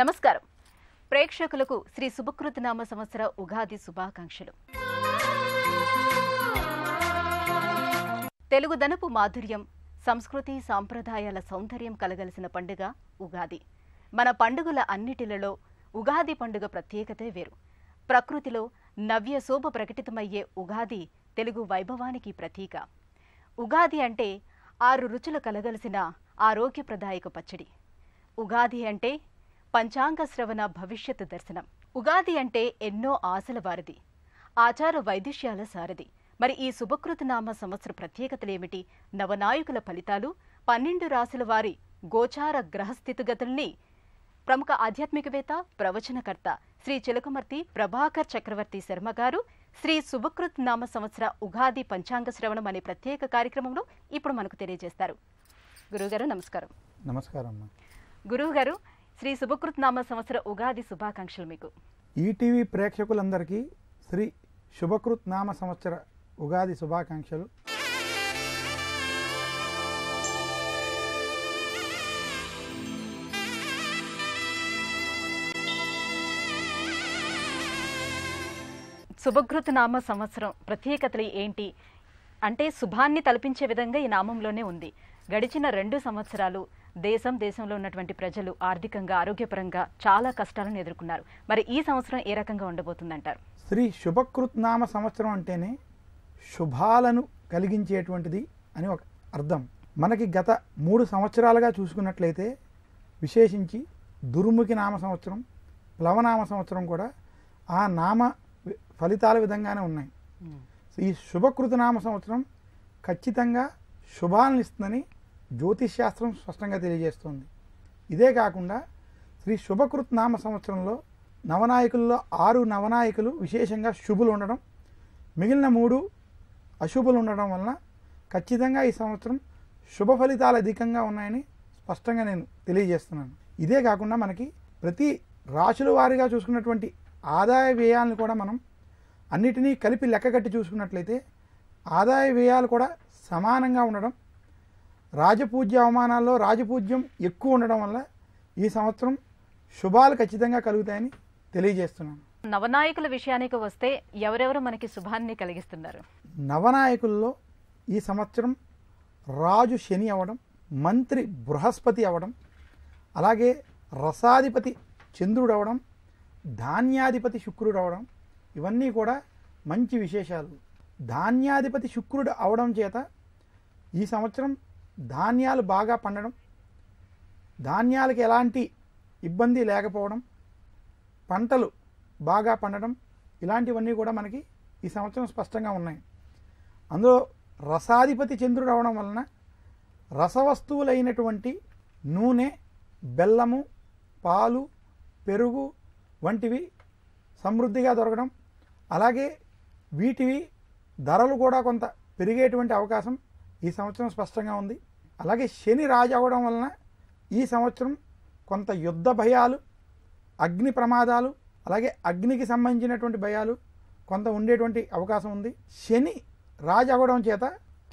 నమస్కారం ప్రేక్షకులకు శ్రీ శుభకృతనామ సంవత్సర ఉగాది శుభాకాంక్షలు తెలుగుదనపు మాధుర్యం సంస్కృతి సాంప్రదాయాల సౌందర్యం కలగలిసిన పండుగ ఉగాది మన పండుగల అన్నిటిలలో ఉగాది పండుగ ప్రత్యేకతే వేరు ప్రకృతిలో నవ్య శోభ ప్రకటితమయ్యే ఉగాది తెలుగు వైభవానికి ప్రతీక ఉగాది అంటే ఆరు రుచులు కలగలిసిన ఆరోగ్యప్రదాయక పచ్చడి ఉగాది అంటే పంచాంగ శ్రవణ భవిష్యత్ దర్శనం ఉగాది అంటే ఎన్నో ఆశల వారిది ఆచార వైదుష్యాల సారది మరి ఈ శుభకృతనామ సంవత్సర ప్రత్యేకతలేమిటి నవనాయకుల ఫలితాలు పన్నెండు రాశుల వారి గోచార గ్రహస్థితిగతుల్ని ప్రముఖ ఆధ్యాత్మికవేత్త ప్రవచనకర్త శ్రీ చిలకమర్తి ప్రభాకర్ చక్రవర్తి శర్మ గారు శ్రీ శుభకృత్ నామ సంవత్సర ఉగాది పంచాంగ శ్రవణం అనే ప్రత్యేక కార్యక్రమంలో ఇప్పుడు మనకు తెలియజేస్తారు గురువుగారు నమస్కారం నమస్కారం గురువుగారు శ్రీ శుభకృత్నామ సంవత్సర ఉగాది శుభాకాంక్షలు మీకు ఈటీవీ ప్రేక్షకులందరికీ శ్రీ శుభకృత్ నామ సంవత్సర ఉగాది శుభాకాంక్షలు శుభకృత్ నామ సంవత్సరం ప్రత్యేకతలు ఏంటి అంటే శుభాన్ని తలపించే విధంగా ఈ నామంలోనే ఉంది గడిచిన రెండు సంవత్సరాలు దేశం దేశంలో ఉన్నటువంటి ప్రజలు ఆర్థికంగా ఆరోగ్యపరంగా చాలా కష్టాలను ఎదుర్కొన్నారు మరి ఈ సంవత్సరం ఏ రకంగా ఉండబోతుందంటారు శ్రీ శుభకృత్నామ సంవత్సరం అంటేనే శుభాలను కలిగించేటువంటిది అని ఒక అర్థం మనకి గత మూడు సంవత్సరాలుగా చూసుకున్నట్లయితే విశేషించి దుర్ముఖి నామ సంవత్సరం ప్లవనామ సంవత్సరం కూడా ఆ నామ ఫలితాల విధంగానే ఉన్నాయి ఈ శుభకృతనామ సంవత్సరం ఖచ్చితంగా శుభాలను ఇస్తుందని జ్యోతిష్ శాస్త్రం స్పష్టంగా తెలియజేస్తుంది ఇదే కాకుండా శ్రీ శుభకృత్ నామ సంవత్సరంలో నవనాయకుల్లో ఆరు నవనాయకులు విశేషంగా శుభులు ఉండడం మిగిలిన మూడు అశుభులు ఉండడం వలన ఖచ్చితంగా ఈ సంవత్సరం శుభ ఫలితాలు అధికంగా ఉన్నాయని స్పష్టంగా నేను తెలియజేస్తున్నాను ఇదే కాకుండా మనకి ప్రతి రాశుల వారిగా చూసుకున్నటువంటి ఆదాయ వ్యయాలను కూడా మనం అన్నిటినీ కలిపి లెక్క కట్టి చూసుకున్నట్లయితే ఆదాయ వ్యయాలు కూడా సమానంగా ఉండడం రాజపూజ్య అవమానాల్లో రాజపూజ్యం ఎక్కువ ఉండడం వల్ల ఈ సంవత్సరం శుభాలు ఖచ్చితంగా కలుగుతాయని తెలియజేస్తున్నాను నవనాయకుల విషయానికి వస్తే ఎవరెవరు మనకి శుభాన్ని కలిగిస్తున్నారు నవనాయకుల్లో ఈ సంవత్సరం రాజు శని అవ్వడం మంత్రి బృహస్పతి అవ్వడం అలాగే రసాధిపతి చంద్రుడు అవ్వడం ధాన్యాధిపతి శుక్రుడు అవడం ఇవన్నీ కూడా మంచి విశేషాలు ధాన్యాధిపతి శుక్రుడు అవడం చేత ఈ సంవత్సరం ధాన్యాలు బాగా పండడం ధాన్యాలకు ఎలాంటి ఇబ్బంది లేకపోవడం పంటలు బాగా పండడం ఇలాంటివన్నీ కూడా మనకి ఈ సంవత్సరం స్పష్టంగా ఉన్నాయి అందులో రసాధిపతి చంద్రుడు అవడం వలన రసవస్తువులైనటువంటి నూనె బెల్లము పాలు పెరుగు వంటివి సమృద్ధిగా దొరకడం అలాగే వీటివి ధరలు కూడా కొంత పెరిగేటువంటి అవకాశం ఈ సంవత్సరం స్పష్టంగా ఉంది అలాగే శని రాజు అవ్వడం వలన ఈ సంవత్సరం కొంత యుద్ధ భయాలు అగ్ని ప్రమాదాలు అలాగే అగ్నికి సంబంధించినటువంటి భయాలు కొంత ఉండేటువంటి అవకాశం ఉంది శని రాజు అవ్వడం చేత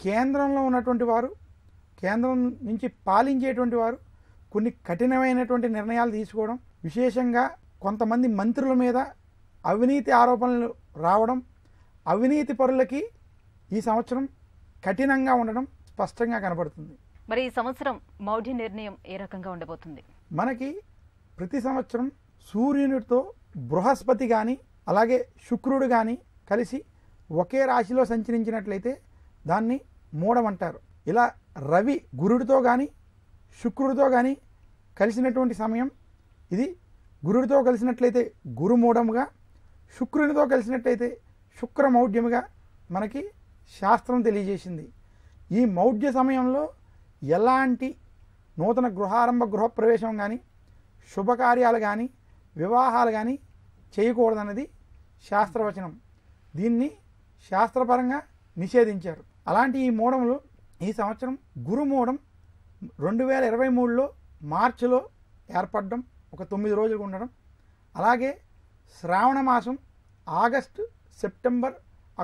కేంద్రంలో ఉన్నటువంటి వారు కేంద్రం నుంచి పాలించేటువంటి వారు కొన్ని కఠినమైనటువంటి నిర్ణయాలు తీసుకోవడం విశేషంగా కొంతమంది మంత్రుల మీద అవినీతి ఆరోపణలు రావడం అవినీతి పరులకి ఈ సంవత్సరం కఠినంగా ఉండడం స్పష్టంగా కనబడుతుంది మరి ఈ సంవత్సరం మౌఢ్య నిర్ణయం ఏ రకంగా ఉండబోతుంది మనకి ప్రతి సంవత్సరం సూర్యునితో బృహస్పతి కానీ అలాగే శుక్రుడు కానీ కలిసి ఒకే రాశిలో సంచరించినట్లయితే దాన్ని మూడం అంటారు ఇలా రవి గురుడితో కానీ శుక్రుడితో కానీ కలిసినటువంటి సమయం ఇది గురుడితో కలిసినట్లయితే గురుమూఢముగా శుక్రునితో కలిసినట్లయితే శుక్రమౌఢ్యముగా మనకి శాస్త్రం తెలియజేసింది ఈ మౌఢ్య సమయంలో ఎలాంటి నూతన గృహారంభ గృహప్రవేశం కానీ శుభకార్యాలు కానీ వివాహాలు కానీ చేయకూడదన్నది శాస్త్రవచనం దీన్ని శాస్త్రపరంగా నిషేధించారు అలాంటి ఈ మూడములు ఈ సంవత్సరం గురుమూఢం రెండు వేల ఇరవై మూడులో మార్చిలో ఏర్పడడం ఒక తొమ్మిది రోజులు ఉండడం అలాగే శ్రావణ మాసం ఆగస్టు సెప్టెంబర్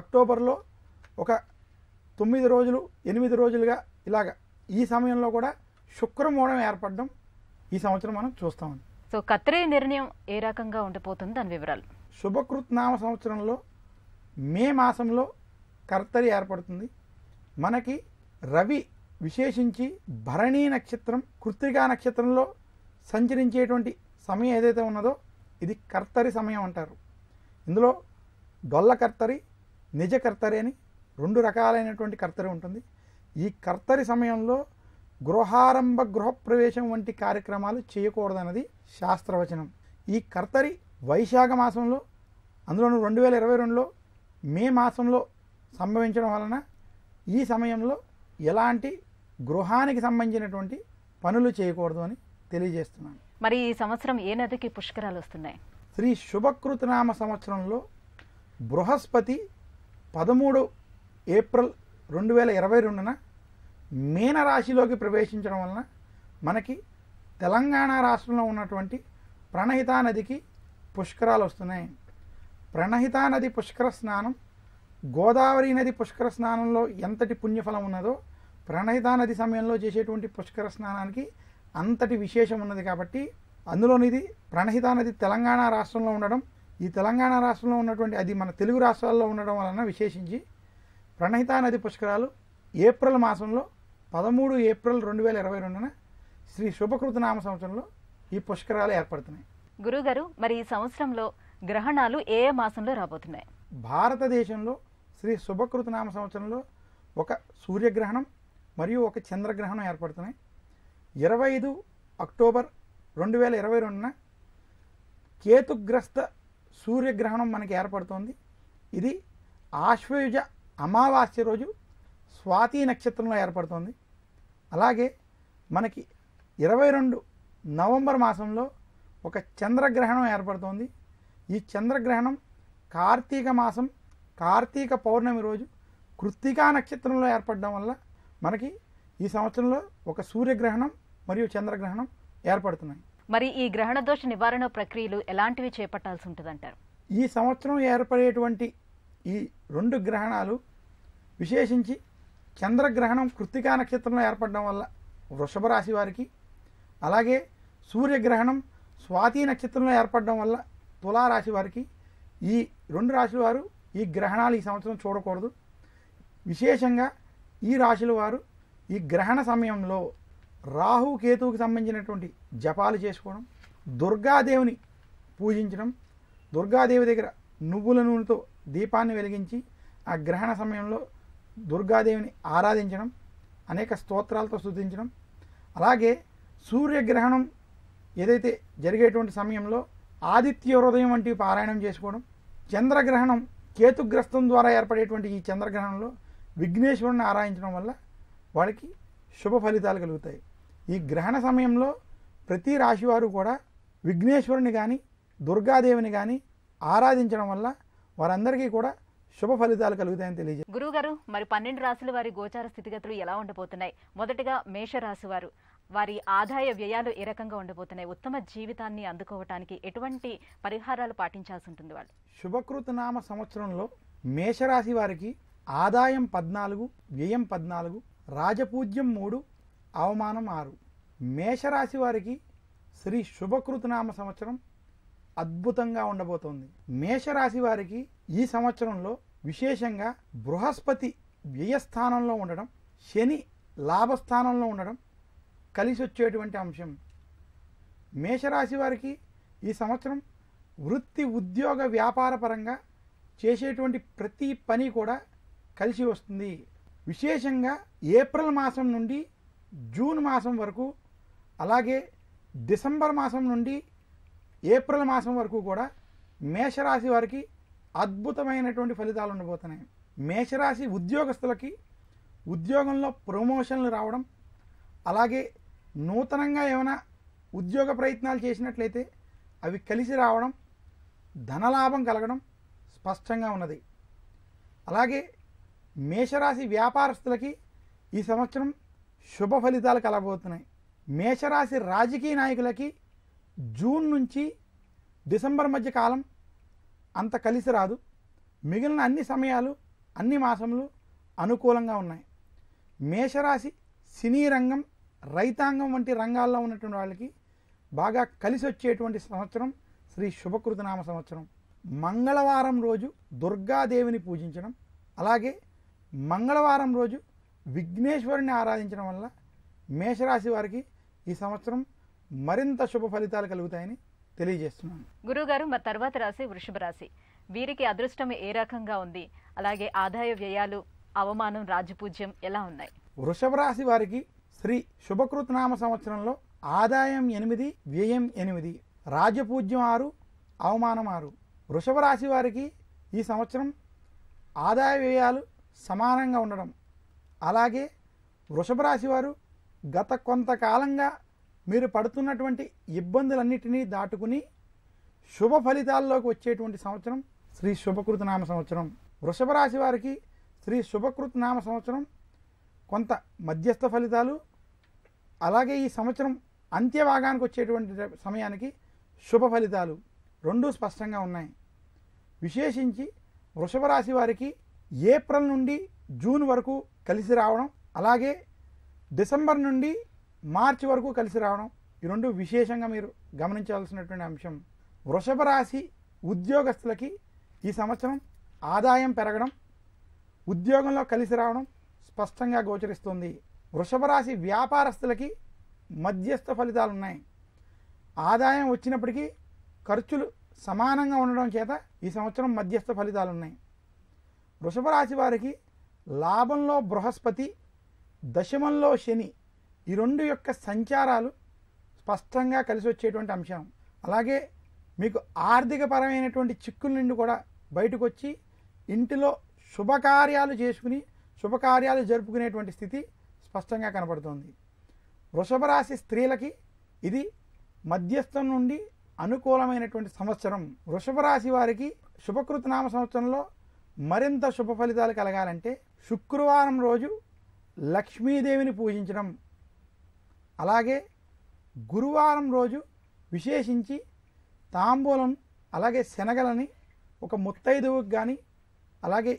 అక్టోబర్లో ఒక తొమ్మిది రోజులు ఎనిమిది రోజులుగా ఇలాగా ఈ సమయంలో కూడా శుక్రమూలం ఏర్పడడం ఈ సంవత్సరం మనం చూస్తామండి సో కత్రే నిర్ణయం ఏ రకంగా ఉండిపోతుంది దాని వివరాలు శుభకృత్ నామ సంవత్సరంలో మే మాసంలో కర్తరి ఏర్పడుతుంది మనకి రవి విశేషించి భరణీ నక్షత్రం కృత్రికా నక్షత్రంలో సంచరించేటువంటి సమయం ఏదైతే ఉన్నదో ఇది కర్తరి సమయం అంటారు ఇందులో డొల్ల కర్తరి నిజ కర్తరి అని రెండు రకాలైనటువంటి కర్తరి ఉంటుంది ఈ కర్తరి సమయంలో గృహారంభ గృహప్రవేశం వంటి కార్యక్రమాలు చేయకూడదన్నది శాస్త్రవచనం ఈ కర్తరి వైశాఖ మాసంలో అందులోనూ రెండు వేల ఇరవై రెండులో మే మాసంలో సంభవించడం వలన ఈ సమయంలో ఎలాంటి గృహానికి సంబంధించినటువంటి పనులు చేయకూడదు అని తెలియజేస్తున్నాను మరి ఈ సంవత్సరం ఏ నదికి పుష్కరాలు వస్తున్నాయి శ్రీ శుభకృతనామ సంవత్సరంలో బృహస్పతి పదమూడు ఏప్రిల్ రెండు వేల ఇరవై రెండున మీనరాశిలోకి ప్రవేశించడం వలన మనకి తెలంగాణ రాష్ట్రంలో ఉన్నటువంటి ప్రణహితా నదికి పుష్కరాలు వస్తున్నాయి ప్రణహితా నది పుష్కర స్నానం గోదావరి నది పుష్కర స్నానంలో ఎంతటి పుణ్యఫలం ఉన్నదో ప్రణహితా నది సమయంలో చేసేటువంటి పుష్కర స్నానానికి అంతటి విశేషం ఉన్నది కాబట్టి అందులోనిది ప్రణహితా నది తెలంగాణ రాష్ట్రంలో ఉండడం ఈ తెలంగాణ రాష్ట్రంలో ఉన్నటువంటి అది మన తెలుగు రాష్ట్రాల్లో ఉండడం వలన విశేషించి ప్రణహితా నది పుష్కరాలు ఏప్రిల్ మాసంలో పదమూడు ఏప్రిల్ రెండు వేల ఇరవై రెండున శ్రీ శుభకృతనామ సంవత్సరంలో ఈ పుష్కరాలు ఏర్పడుతున్నాయి గురుగారు మరి ఈ సంవత్సరంలో గ్రహణాలు ఏ మాసంలో రాబోతున్నాయి భారతదేశంలో శ్రీ శుభకృత నామ సంవత్సరంలో ఒక సూర్యగ్రహణం మరియు ఒక చంద్రగ్రహణం ఏర్పడుతున్నాయి ఇరవై ఐదు అక్టోబర్ రెండు వేల ఇరవై రెండున కేతుగ్రస్త సూర్యగ్రహణం మనకి ఏర్పడుతోంది ఇది ఆశ్వయుజ అమావాస్య రోజు స్వాతి నక్షత్రంలో ఏర్పడుతుంది అలాగే మనకి ఇరవై రెండు నవంబర్ మాసంలో ఒక చంద్రగ్రహణం ఏర్పడుతోంది ఈ చంద్రగ్రహణం కార్తీక మాసం కార్తీక పౌర్ణమి రోజు కృత్తికా నక్షత్రంలో ఏర్పడడం వల్ల మనకి ఈ సంవత్సరంలో ఒక సూర్యగ్రహణం మరియు చంద్రగ్రహణం ఏర్పడుతున్నాయి మరి ఈ గ్రహణ దోష నివారణ ప్రక్రియలు ఎలాంటివి చేపట్టాల్సి ఉంటుందంటారు ఈ సంవత్సరం ఏర్పడేటువంటి ఈ రెండు గ్రహణాలు విశేషించి చంద్రగ్రహణం కృత్తికా నక్షత్రంలో ఏర్పడడం వల్ల వృషభ రాశి వారికి అలాగే సూర్యగ్రహణం స్వాతి నక్షత్రంలో ఏర్పడడం వల్ల తులారాశి వారికి ఈ రెండు రాశుల వారు ఈ గ్రహణాలు ఈ సంవత్సరం చూడకూడదు విశేషంగా ఈ రాశుల వారు ఈ గ్రహణ సమయంలో రాహు కేతువుకి సంబంధించినటువంటి జపాలు చేసుకోవడం దుర్గాదేవిని పూజించడం దుర్గాదేవి దగ్గర నువ్వుల నూనెతో దీపాన్ని వెలిగించి ఆ గ్రహణ సమయంలో దుర్గాదేవిని ఆరాధించడం అనేక స్తోత్రాలతో స్థుతించడం అలాగే సూర్యగ్రహణం ఏదైతే జరిగేటువంటి సమయంలో ఆదిత్య హృదయం వంటివి పారాయణం చేసుకోవడం చంద్రగ్రహణం కేతుగ్రస్తం ద్వారా ఏర్పడేటువంటి ఈ చంద్రగ్రహణంలో విఘ్నేశ్వరుని ఆరాధించడం వల్ల వాళ్ళకి శుభ ఫలితాలు కలుగుతాయి ఈ గ్రహణ సమయంలో ప్రతి రాశివారు కూడా విఘ్నేశ్వరుని కానీ దుర్గాదేవిని కానీ ఆరాధించడం వల్ల వారందరికీ కూడా శుభ ఫలితాలు కలుగుతాయని తెలియజే గురుగారు మరి పన్నెండు రాసుల వారి గోచార స్థితిగతులు ఎలా ఉండబోతున్నాయి మొదటగా మేషరాశి వారు వారి ఆదాయ వ్యయాలు ఏ రకంగా ఉండబోతున్నాయి ఉత్తమ జీవితాన్ని అందుకోవటానికి ఎటువంటి పరిహారాలు పాటించాల్సి ఉంటుంది వాళ్ళు శుభకృతనామ సంవత్సరంలో మేషరాశి వారికి ఆదాయం పద్నాలుగు వ్యయం పద్నాలుగు రాజపూజ్యం మూడు అవమానం ఆరు మేషరాశి వారికి శ్రీ శుభకృతనామ సంవత్సరం అద్భుతంగా ఉండబోతోంది మేషరాశి వారికి ఈ సంవత్సరంలో విశేషంగా బృహస్పతి వ్యయస్థానంలో ఉండడం శని లాభస్థానంలో ఉండడం కలిసి వచ్చేటువంటి అంశం మేషరాశి వారికి ఈ సంవత్సరం వృత్తి ఉద్యోగ వ్యాపార పరంగా చేసేటువంటి ప్రతి పని కూడా కలిసి వస్తుంది విశేషంగా ఏప్రిల్ మాసం నుండి జూన్ మాసం వరకు అలాగే డిసెంబర్ మాసం నుండి ఏప్రిల్ మాసం వరకు కూడా మేషరాశి వారికి అద్భుతమైనటువంటి ఫలితాలు ఉండబోతున్నాయి మేషరాశి ఉద్యోగస్తులకి ఉద్యోగంలో ప్రమోషన్లు రావడం అలాగే నూతనంగా ఏమైనా ఉద్యోగ ప్రయత్నాలు చేసినట్లయితే అవి కలిసి రావడం ధనలాభం కలగడం స్పష్టంగా ఉన్నది అలాగే మేషరాశి వ్యాపారస్తులకి ఈ సంవత్సరం శుభ ఫలితాలు కలగబోతున్నాయి మేషరాశి రాజకీయ నాయకులకి జూన్ నుంచి డిసెంబర్ మధ్య కాలం అంత కలిసి రాదు మిగిలిన అన్ని సమయాలు అన్ని మాసములు అనుకూలంగా ఉన్నాయి మేషరాశి సినీ రంగం రైతాంగం వంటి రంగాల్లో ఉన్నటువంటి వాళ్ళకి బాగా కలిసి వచ్చేటువంటి సంవత్సరం శ్రీ శుభకృతనామ సంవత్సరం మంగళవారం రోజు దుర్గాదేవిని పూజించడం అలాగే మంగళవారం రోజు విఘ్నేశ్వరుని ఆరాధించడం వల్ల మేషరాశి వారికి ఈ సంవత్సరం మరింత శుభ ఫలితాలు కలుగుతాయని తెలియజేస్తున్నాను గురువుగారు మరి తర్వాత రాశి వృషభ రాశి వీరికి అదృష్టం ఏ రకంగా ఉంది అలాగే ఆదాయ వ్యయాలు అవమానం రాజపూజ్యం ఎలా ఉన్నాయి వృషభ రాశి వారికి శ్రీ శుభకృతనామ నామ సంవత్సరంలో ఆదాయం ఎనిమిది వ్యయం ఎనిమిది రాజపూజ్యం ఆరు అవమానం ఆరు వృషభ రాశి వారికి ఈ సంవత్సరం ఆదాయ వ్యయాలు సమానంగా ఉండడం అలాగే వృషభ రాశి వారు గత కొంతకాలంగా మీరు పడుతున్నటువంటి ఇబ్బందులన్నిటినీ దాటుకుని శుభ ఫలితాల్లోకి వచ్చేటువంటి సంవత్సరం శ్రీ శుభకృత నామ సంవత్సరం వృషభ రాశి వారికి శ్రీ శుభకృత నామ సంవత్సరం కొంత మధ్యస్థ ఫలితాలు అలాగే ఈ సంవత్సరం అంత్యభాగానికి వచ్చేటువంటి సమయానికి శుభ ఫలితాలు రెండూ స్పష్టంగా ఉన్నాయి విశేషించి వృషభ రాశి వారికి ఏప్రిల్ నుండి జూన్ వరకు కలిసి రావడం అలాగే డిసెంబర్ నుండి మార్చి వరకు కలిసి రావడం ఈ రెండు విశేషంగా మీరు గమనించాల్సినటువంటి అంశం వృషభ రాశి ఉద్యోగస్తులకి ఈ సంవత్సరం ఆదాయం పెరగడం ఉద్యోగంలో కలిసి రావడం స్పష్టంగా గోచరిస్తుంది వృషభ రాశి వ్యాపారస్తులకి మధ్యస్థ ఫలితాలు ఉన్నాయి ఆదాయం వచ్చినప్పటికీ ఖర్చులు సమానంగా ఉండడం చేత ఈ సంవత్సరం మధ్యస్థ ఫలితాలు ఉన్నాయి వృషభ రాశి వారికి లాభంలో బృహస్పతి దశమంలో శని ఈ రెండు యొక్క సంచారాలు స్పష్టంగా కలిసి వచ్చేటువంటి అంశం అలాగే మీకు ఆర్థికపరమైనటువంటి చిక్కుల నుండి కూడా బయటకు వచ్చి ఇంటిలో శుభకార్యాలు చేసుకుని శుభకార్యాలు జరుపుకునేటువంటి స్థితి స్పష్టంగా కనబడుతోంది వృషభ రాశి స్త్రీలకి ఇది మధ్యస్థం నుండి అనుకూలమైనటువంటి సంవత్సరం వృషభ రాశి వారికి శుభకృతనామ సంవత్సరంలో మరింత శుభ ఫలితాలు కలగాలంటే శుక్రవారం రోజు లక్ష్మీదేవిని పూజించడం అలాగే గురువారం రోజు విశేషించి తాంబూలం అలాగే శనగలని ఒక ముత్తైదువుకి కానీ అలాగే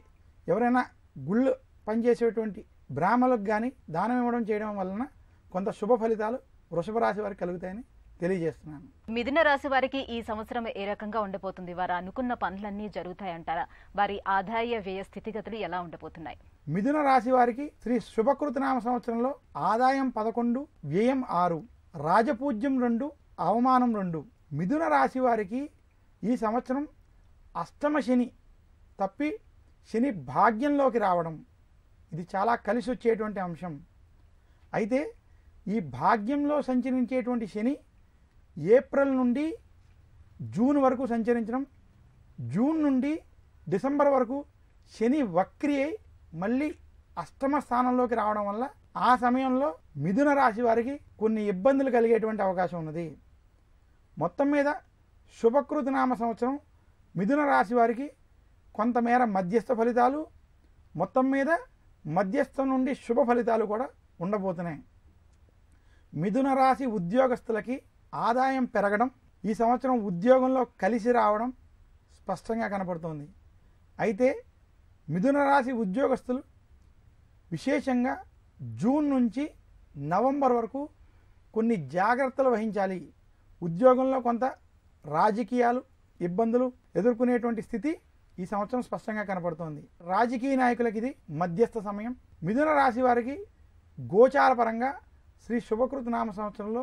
ఎవరైనా గుళ్ళు పనిచేసేటువంటి బ్రాహ్మలకు కానీ దానం ఇవ్వడం చేయడం వలన కొంత శుభ ఫలితాలు వృషభ రాశి వారికి కలుగుతాయని తెలియజేస్తున్నాను మిథున రాశి వారికి ఈ సంవత్సరం ఏ రకంగా ఉండబోతుంది వారు అనుకున్న పనులన్నీ జరుగుతాయంటారా వారి ఆదాయ వ్యయ స్థితిగతులు ఎలా ఉండబోతున్నాయి మిథున రాశి వారికి శ్రీ శుభకృతనామ సంవత్సరంలో ఆదాయం పదకొండు వ్యయం ఆరు రాజపూజ్యం రెండు అవమానం రెండు మిథున రాశి వారికి ఈ సంవత్సరం అష్టమ శని తప్పి శని భాగ్యంలోకి రావడం ఇది చాలా కలిసి వచ్చేటువంటి అంశం అయితే ఈ భాగ్యంలో సంచరించేటువంటి శని ఏప్రిల్ నుండి జూన్ వరకు సంచరించడం జూన్ నుండి డిసెంబర్ వరకు శని వక్రి అయి మళ్ళీ అష్టమ స్థానంలోకి రావడం వల్ల ఆ సమయంలో మిథున రాశి వారికి కొన్ని ఇబ్బందులు కలిగేటువంటి అవకాశం ఉన్నది మొత్తం మీద శుభకృతి నామ సంవత్సరం మిథున రాశి వారికి కొంతమేర మధ్యస్థ ఫలితాలు మొత్తం మీద మధ్యస్థం నుండి శుభ ఫలితాలు కూడా ఉండబోతున్నాయి మిథున రాశి ఉద్యోగస్తులకి ఆదాయం పెరగడం ఈ సంవత్సరం ఉద్యోగంలో కలిసి రావడం స్పష్టంగా కనపడుతోంది అయితే మిథున రాశి ఉద్యోగస్తులు విశేషంగా జూన్ నుంచి నవంబర్ వరకు కొన్ని జాగ్రత్తలు వహించాలి ఉద్యోగంలో కొంత రాజకీయాలు ఇబ్బందులు ఎదుర్కొనేటువంటి స్థితి ఈ సంవత్సరం స్పష్టంగా కనపడుతోంది రాజకీయ నాయకులకి ఇది మధ్యస్థ సమయం మిథున రాశి వారికి గోచారపరంగా శ్రీ శుభకృతి నామ సంవత్సరంలో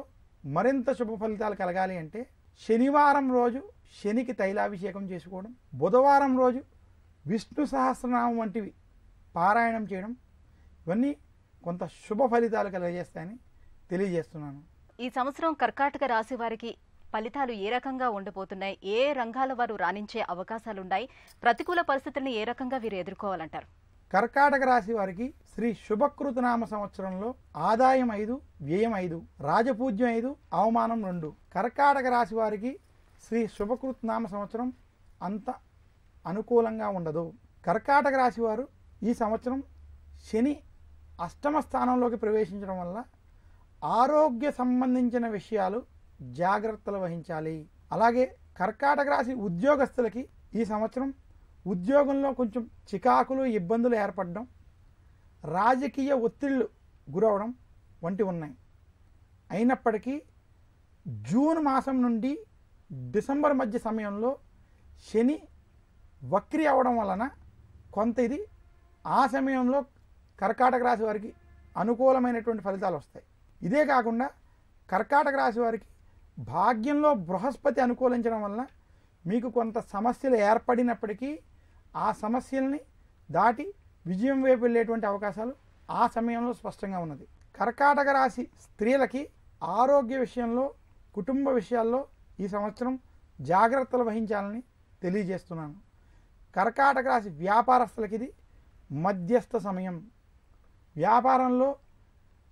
మరింత శుభ ఫలితాలు కలగాలి అంటే శనివారం రోజు శనికి తైలాభిషేకం చేసుకోవడం బుధవారం రోజు విష్ణు సహస్రనామం వంటివి పారాయణం చేయడం ఇవన్నీ కొంత శుభ ఫలితాలు కలిగజేస్తాయని తెలియజేస్తున్నాను ఈ సంవత్సరం కర్కాటక రాశి వారికి ఫలితాలు ఏ రకంగా ఉండబోతున్నాయి ఏ రంగాల వారు రాణించే అవకాశాలున్నాయి ప్రతికూల పరిస్థితులను ఏ రకంగా వీరు ఎదుర్కోవాలంటారు కర్కాటక రాశి వారికి శ్రీ శుభకృతనామ సంవత్సరంలో ఆదాయం ఐదు వ్యయం ఐదు రాజపూజ్యం ఐదు అవమానం రెండు కర్కాటక రాశి వారికి శ్రీ శుభకృతనామ సంవత్సరం అంత అనుకూలంగా ఉండదు కర్కాటక రాశి వారు ఈ సంవత్సరం శని అష్టమ స్థానంలోకి ప్రవేశించడం వల్ల ఆరోగ్య సంబంధించిన విషయాలు జాగ్రత్తలు వహించాలి అలాగే కర్కాటక రాశి ఉద్యోగస్తులకి ఈ సంవత్సరం ఉద్యోగంలో కొంచెం చికాకులు ఇబ్బందులు ఏర్పడడం రాజకీయ ఒత్తిళ్లు గురవడం వంటి ఉన్నాయి అయినప్పటికీ జూన్ మాసం నుండి డిసెంబర్ మధ్య సమయంలో శని వక్రీ అవ్వడం వలన కొంత ఇది ఆ సమయంలో కర్కాటక రాశి వారికి అనుకూలమైనటువంటి ఫలితాలు వస్తాయి ఇదే కాకుండా కర్కాటక రాశి వారికి భాగ్యంలో బృహస్పతి అనుకూలించడం వలన మీకు కొంత సమస్యలు ఏర్పడినప్పటికీ ఆ సమస్యల్ని దాటి విజయం వైపు వెళ్ళేటువంటి అవకాశాలు ఆ సమయంలో స్పష్టంగా ఉన్నది కర్కాటక రాశి స్త్రీలకి ఆరోగ్య విషయంలో కుటుంబ విషయాల్లో ఈ సంవత్సరం జాగ్రత్తలు వహించాలని తెలియజేస్తున్నాను కర్కాటక రాశి వ్యాపారస్తులకి ఇది మధ్యస్థ సమయం వ్యాపారంలో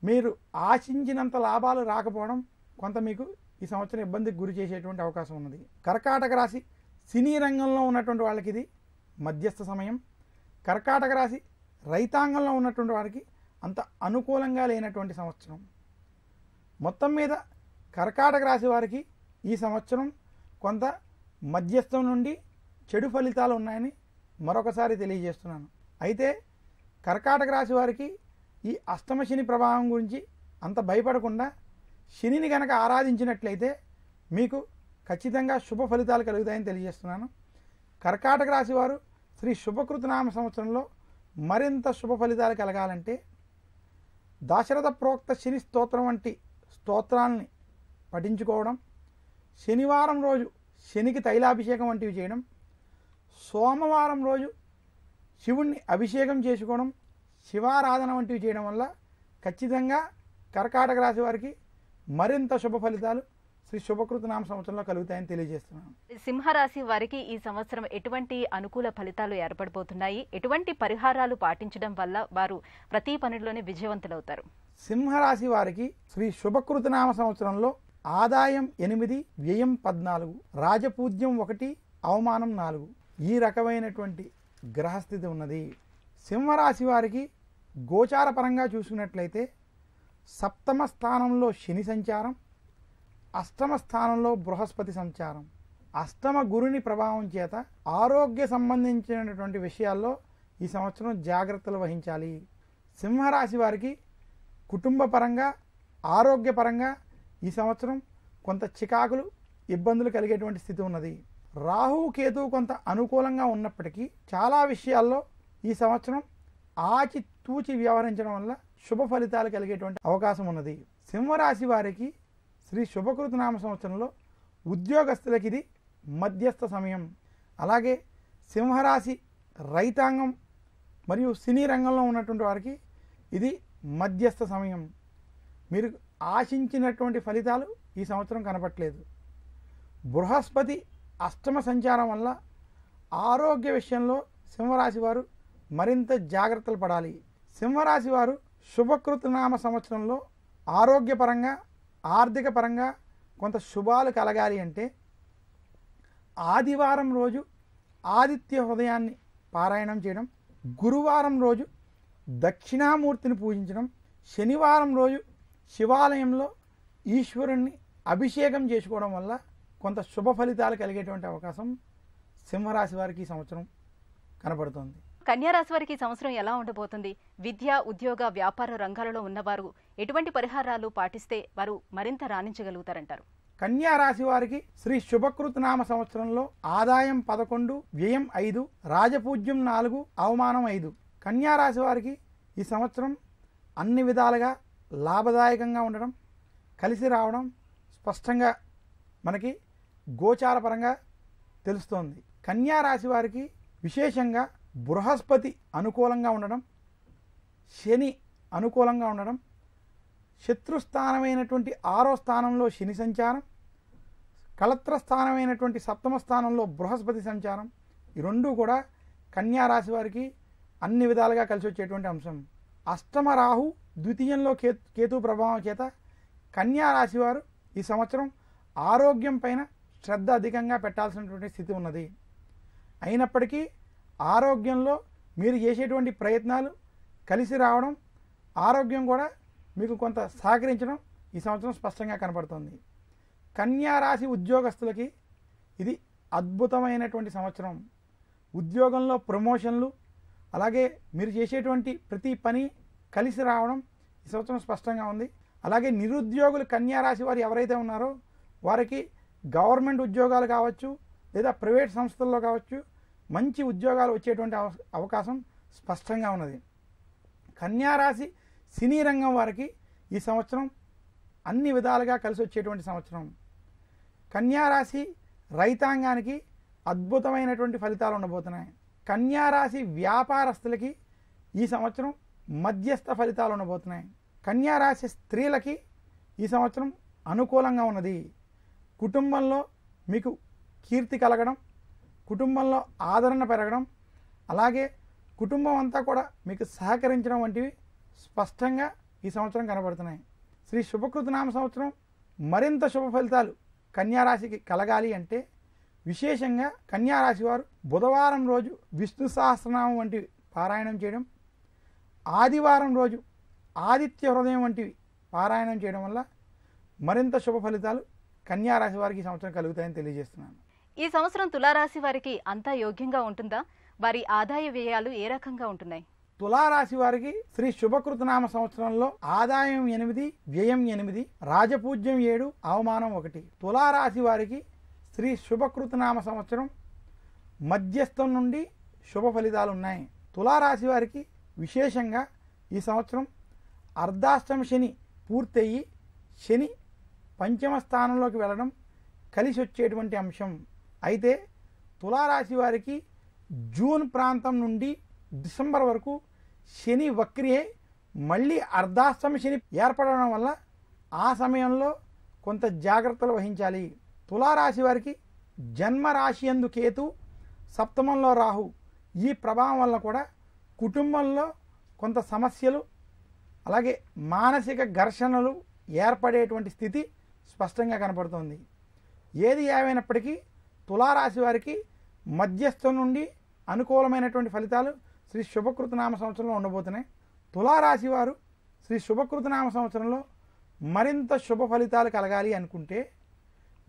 మీరు ఆశించినంత లాభాలు రాకపోవడం కొంత మీకు ఈ సంవత్సరం ఇబ్బందికి గురి చేసేటువంటి అవకాశం ఉన్నది కర్కాటక రాశి సినీ రంగంలో ఉన్నటువంటి వాళ్ళకి ఇది మధ్యస్థ సమయం కర్కాటక రాశి రైతాంగంలో ఉన్నటువంటి వారికి అంత అనుకూలంగా లేనటువంటి సంవత్సరం మొత్తం మీద కర్కాటక రాశి వారికి ఈ సంవత్సరం కొంత మధ్యస్థం నుండి చెడు ఫలితాలు ఉన్నాయని మరొకసారి తెలియజేస్తున్నాను అయితే కర్కాటక రాశి వారికి ఈ అష్టమ శని ప్రభావం గురించి అంత భయపడకుండా శనిని కనుక ఆరాధించినట్లయితే మీకు ఖచ్చితంగా శుభ ఫలితాలు కలుగుతాయని తెలియజేస్తున్నాను కర్కాటక రాశి వారు శ్రీ శుభకృతనామ సంవత్సరంలో మరింత శుభ ఫలితాలు కలగాలంటే దాశరథ ప్రోక్త శని స్తోత్రం వంటి స్తోత్రాల్ని పఠించుకోవడం శనివారం రోజు శనికి తైలాభిషేకం వంటివి చేయడం సోమవారం రోజు శివుణ్ణి అభిషేకం చేసుకోవడం శివారాధన వంటివి చేయడం వల్ల ఖచ్చితంగా కర్కాటక రాశి వారికి మరింత శుభ ఫలితాలు శ్రీ నామ సంవత్సరంలో కలుగుతాయని తెలియజేస్తున్నాను సింహరాశి వారికి ఈ సంవత్సరం ఎటువంటి అనుకూల ఫలితాలు ఏర్పడబోతున్నాయి ఎటువంటి పరిహారాలు పాటించడం వల్ల వారు ప్రతి పనిలోనే విజయవంతులవుతారు సింహరాశి వారికి శ్రీ నామ సంవత్సరంలో ఆదాయం ఎనిమిది వ్యయం పద్నాలుగు రాజపూజ్యం ఒకటి అవమానం నాలుగు ఈ రకమైనటువంటి గ్రహస్థితి ఉన్నది సింహరాశి వారికి గోచార పరంగా చూసుకున్నట్లయితే సప్తమ స్థానంలో శని సంచారం అష్టమ స్థానంలో బృహస్పతి సంచారం అష్టమ గురుని ప్రభావం చేత ఆరోగ్య సంబంధించినటువంటి విషయాల్లో ఈ సంవత్సరం జాగ్రత్తలు వహించాలి సింహరాశి వారికి కుటుంబ పరంగా ఆరోగ్యపరంగా ఈ సంవత్సరం కొంత చికాకులు ఇబ్బందులు కలిగేటువంటి స్థితి ఉన్నది రాహు కేతు కొంత అనుకూలంగా ఉన్నప్పటికీ చాలా విషయాల్లో ఈ సంవత్సరం ఆచితూచి వ్యవహరించడం వల్ల శుభ ఫలితాలు కలిగేటువంటి అవకాశం ఉన్నది సింహరాశి వారికి శ్రీ శుభకృతనామ సంవత్సరంలో ఉద్యోగస్తులకి ఇది మధ్యస్థ సమయం అలాగే సింహరాశి రైతాంగం మరియు సినీ రంగంలో ఉన్నటువంటి వారికి ఇది మధ్యస్థ సమయం మీరు ఆశించినటువంటి ఫలితాలు ఈ సంవత్సరం కనపట్లేదు బృహస్పతి అష్టమ సంచారం వల్ల ఆరోగ్య విషయంలో సింహరాశి వారు మరింత జాగ్రత్తలు పడాలి సింహరాశి వారు శుభకృతనామ సంవత్సరంలో ఆరోగ్యపరంగా ఆర్థిక పరంగా కొంత శుభాలు కలగాలి అంటే ఆదివారం రోజు ఆదిత్య హృదయాన్ని పారాయణం చేయడం గురువారం రోజు దక్షిణామూర్తిని పూజించడం శనివారం రోజు శివాలయంలో ఈశ్వరుణ్ణి అభిషేకం చేసుకోవడం వల్ల కొంత శుభ ఫలితాలు కలిగేటువంటి అవకాశం సింహరాశి వారికి ఈ సంవత్సరం కనబడుతుంది కన్యారాశి వారికి ఈ సంవత్సరం ఎలా ఉండబోతుంది విద్య ఉద్యోగ వ్యాపార రంగాలలో ఉన్నవారు ఎటువంటి పరిహారాలు పాటిస్తే వారు మరింత రాణించగలుగుతారంటారు కన్యారాశి వారికి శ్రీ శుభకృత్ నామ సంవత్సరంలో ఆదాయం పదకొండు వ్యయం ఐదు రాజపూజ్యం నాలుగు అవమానం ఐదు కన్యారాశి వారికి ఈ సంవత్సరం అన్ని విధాలుగా లాభదాయకంగా ఉండడం కలిసి రావడం స్పష్టంగా మనకి గోచారపరంగా తెలుస్తోంది కన్యా రాశి వారికి విశేషంగా బృహస్పతి అనుకూలంగా ఉండడం శని అనుకూలంగా ఉండడం శత్రుస్థానమైనటువంటి ఆరో స్థానంలో శని సంచారం కళత్ర స్థానమైనటువంటి సప్తమ స్థానంలో బృహస్పతి సంచారం ఈ రెండూ కూడా కన్యా రాశి వారికి అన్ని విధాలుగా కలిసి వచ్చేటువంటి అంశం అష్టమ రాహు ద్వితీయంలో కేతు కేతు ప్రభావం చేత కన్యా రాశి వారు ఈ సంవత్సరం ఆరోగ్యం పైన శ్రద్ధ అధికంగా పెట్టాల్సినటువంటి స్థితి ఉన్నది అయినప్పటికీ ఆరోగ్యంలో మీరు చేసేటువంటి ప్రయత్నాలు కలిసి రావడం ఆరోగ్యం కూడా మీకు కొంత సహకరించడం ఈ సంవత్సరం స్పష్టంగా కనబడుతుంది కన్యారాశి ఉద్యోగస్తులకి ఇది అద్భుతమైనటువంటి సంవత్సరం ఉద్యోగంలో ప్రమోషన్లు అలాగే మీరు చేసేటువంటి ప్రతి పని కలిసి రావడం ఈ సంవత్సరం స్పష్టంగా ఉంది అలాగే నిరుద్యోగులు కన్యారాశి వారు ఎవరైతే ఉన్నారో వారికి గవర్నమెంట్ ఉద్యోగాలు కావచ్చు లేదా ప్రైవేట్ సంస్థల్లో కావచ్చు మంచి ఉద్యోగాలు వచ్చేటువంటి అవకాశం స్పష్టంగా ఉన్నది కన్యారాశి సినీ రంగం వారికి ఈ సంవత్సరం అన్ని విధాలుగా కలిసి వచ్చేటువంటి సంవత్సరం కన్యారాశి రైతాంగానికి అద్భుతమైనటువంటి ఫలితాలు ఉండబోతున్నాయి కన్యారాశి వ్యాపారస్తులకి ఈ సంవత్సరం మధ్యస్థ ఫలితాలు ఉండబోతున్నాయి కన్యారాశి స్త్రీలకి ఈ సంవత్సరం అనుకూలంగా ఉన్నది కుటుంబంలో మీకు కీర్తి కలగడం కుటుంబంలో ఆదరణ పెరగడం అలాగే కుటుంబం అంతా కూడా మీకు సహకరించడం వంటివి స్పష్టంగా ఈ సంవత్సరం కనబడుతున్నాయి శ్రీ శుభకృతనామ సంవత్సరం మరింత శుభ ఫలితాలు కన్యారాశికి కలగాలి అంటే విశేషంగా కన్యారాశి వారు బుధవారం రోజు విష్ణు సహస్రనామం వంటివి పారాయణం చేయడం ఆదివారం రోజు ఆదిత్య హృదయం వంటివి పారాయణం చేయడం వల్ల మరింత శుభ ఫలితాలు కన్యారాశి వారికి ఈ సంవత్సరం కలుగుతాయని తెలియజేస్తున్నాను ఈ సంవత్సరం తులారాశి వారికి అంతా యోగ్యంగా ఉంటుందా వారి ఆదాయ వ్యయాలు ఏ రకంగా ఉంటున్నాయి తులారాశి వారికి శ్రీ శుభకృతనామ సంవత్సరంలో ఆదాయం ఎనిమిది వ్యయం ఎనిమిది రాజపూజ్యం ఏడు అవమానం ఒకటి తులారాశి వారికి శ్రీ శుభకృతనామ సంవత్సరం మధ్యస్థం నుండి శుభ ఫలితాలు ఉన్నాయి తులారాశి వారికి విశేషంగా ఈ సంవత్సరం అర్ధాష్టమి శని పూర్తయి శని పంచమ స్థానంలోకి వెళ్ళడం కలిసి వచ్చేటువంటి అంశం అయితే తులారాశి వారికి జూన్ ప్రాంతం నుండి డిసెంబర్ వరకు శని వక్రి అయి మళ్ళీ అర్ధాష్టమ శని ఏర్పడడం వల్ల ఆ సమయంలో కొంత జాగ్రత్తలు వహించాలి తులారాశి వారికి జన్మరాశి ఎందు కేతు సప్తమంలో రాహు ఈ ప్రభావం వల్ల కూడా కుటుంబంలో కొంత సమస్యలు అలాగే మానసిక ఘర్షణలు ఏర్పడేటువంటి స్థితి స్పష్టంగా కనపడుతోంది ఏది ఏమైనప్పటికీ తులారాశి వారికి మధ్యస్థం నుండి అనుకూలమైనటువంటి ఫలితాలు శ్రీ శుభకృతనామ సంవత్సరంలో ఉండబోతున్నాయి తులారాశి వారు శ్రీ శుభకృతనామ సంవత్సరంలో మరింత శుభ ఫలితాలు కలగాలి అనుకుంటే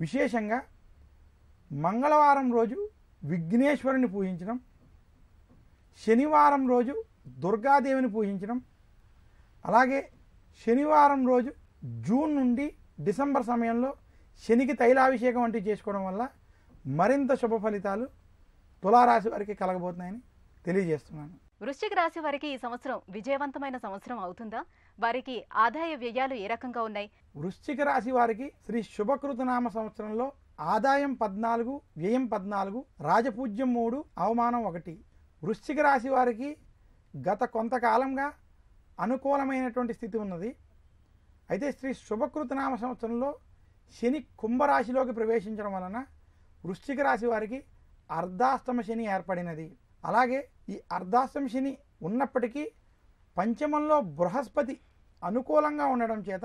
విశేషంగా మంగళవారం రోజు విఘ్నేశ్వరుని పూజించడం శనివారం రోజు దుర్గాదేవిని పూజించడం అలాగే శనివారం రోజు జూన్ నుండి డిసెంబర్ సమయంలో శనికి తైలాభిషేకం వంటివి చేసుకోవడం వల్ల మరింత శుభ ఫలితాలు తులారాశి వారికి కలగబోతున్నాయని తెలియజేస్తున్నాను వృశ్చిక రాశి వారికి ఈ సంవత్సరం విజయవంతమైన సంవత్సరం అవుతుందా వారికి ఆదాయ వ్యయాలు ఏ రకంగా ఉన్నాయి వృశ్చిక రాశి వారికి శ్రీ శుభకృతనామ సంవత్సరంలో ఆదాయం పద్నాలుగు వ్యయం పద్నాలుగు రాజపూజ్యం మూడు అవమానం ఒకటి వృశ్చిక రాశి వారికి గత కొంతకాలంగా అనుకూలమైనటువంటి స్థితి ఉన్నది అయితే శ్రీ శుభకృతనామ సంవత్సరంలో శని కుంభరాశిలోకి ప్రవేశించడం వలన వృశ్చిక రాశి వారికి అర్ధాష్టమ శని ఏర్పడినది అలాగే ఈ అర్ధాష్టమ శని ఉన్నప్పటికీ పంచమంలో బృహస్పతి అనుకూలంగా ఉండడం చేత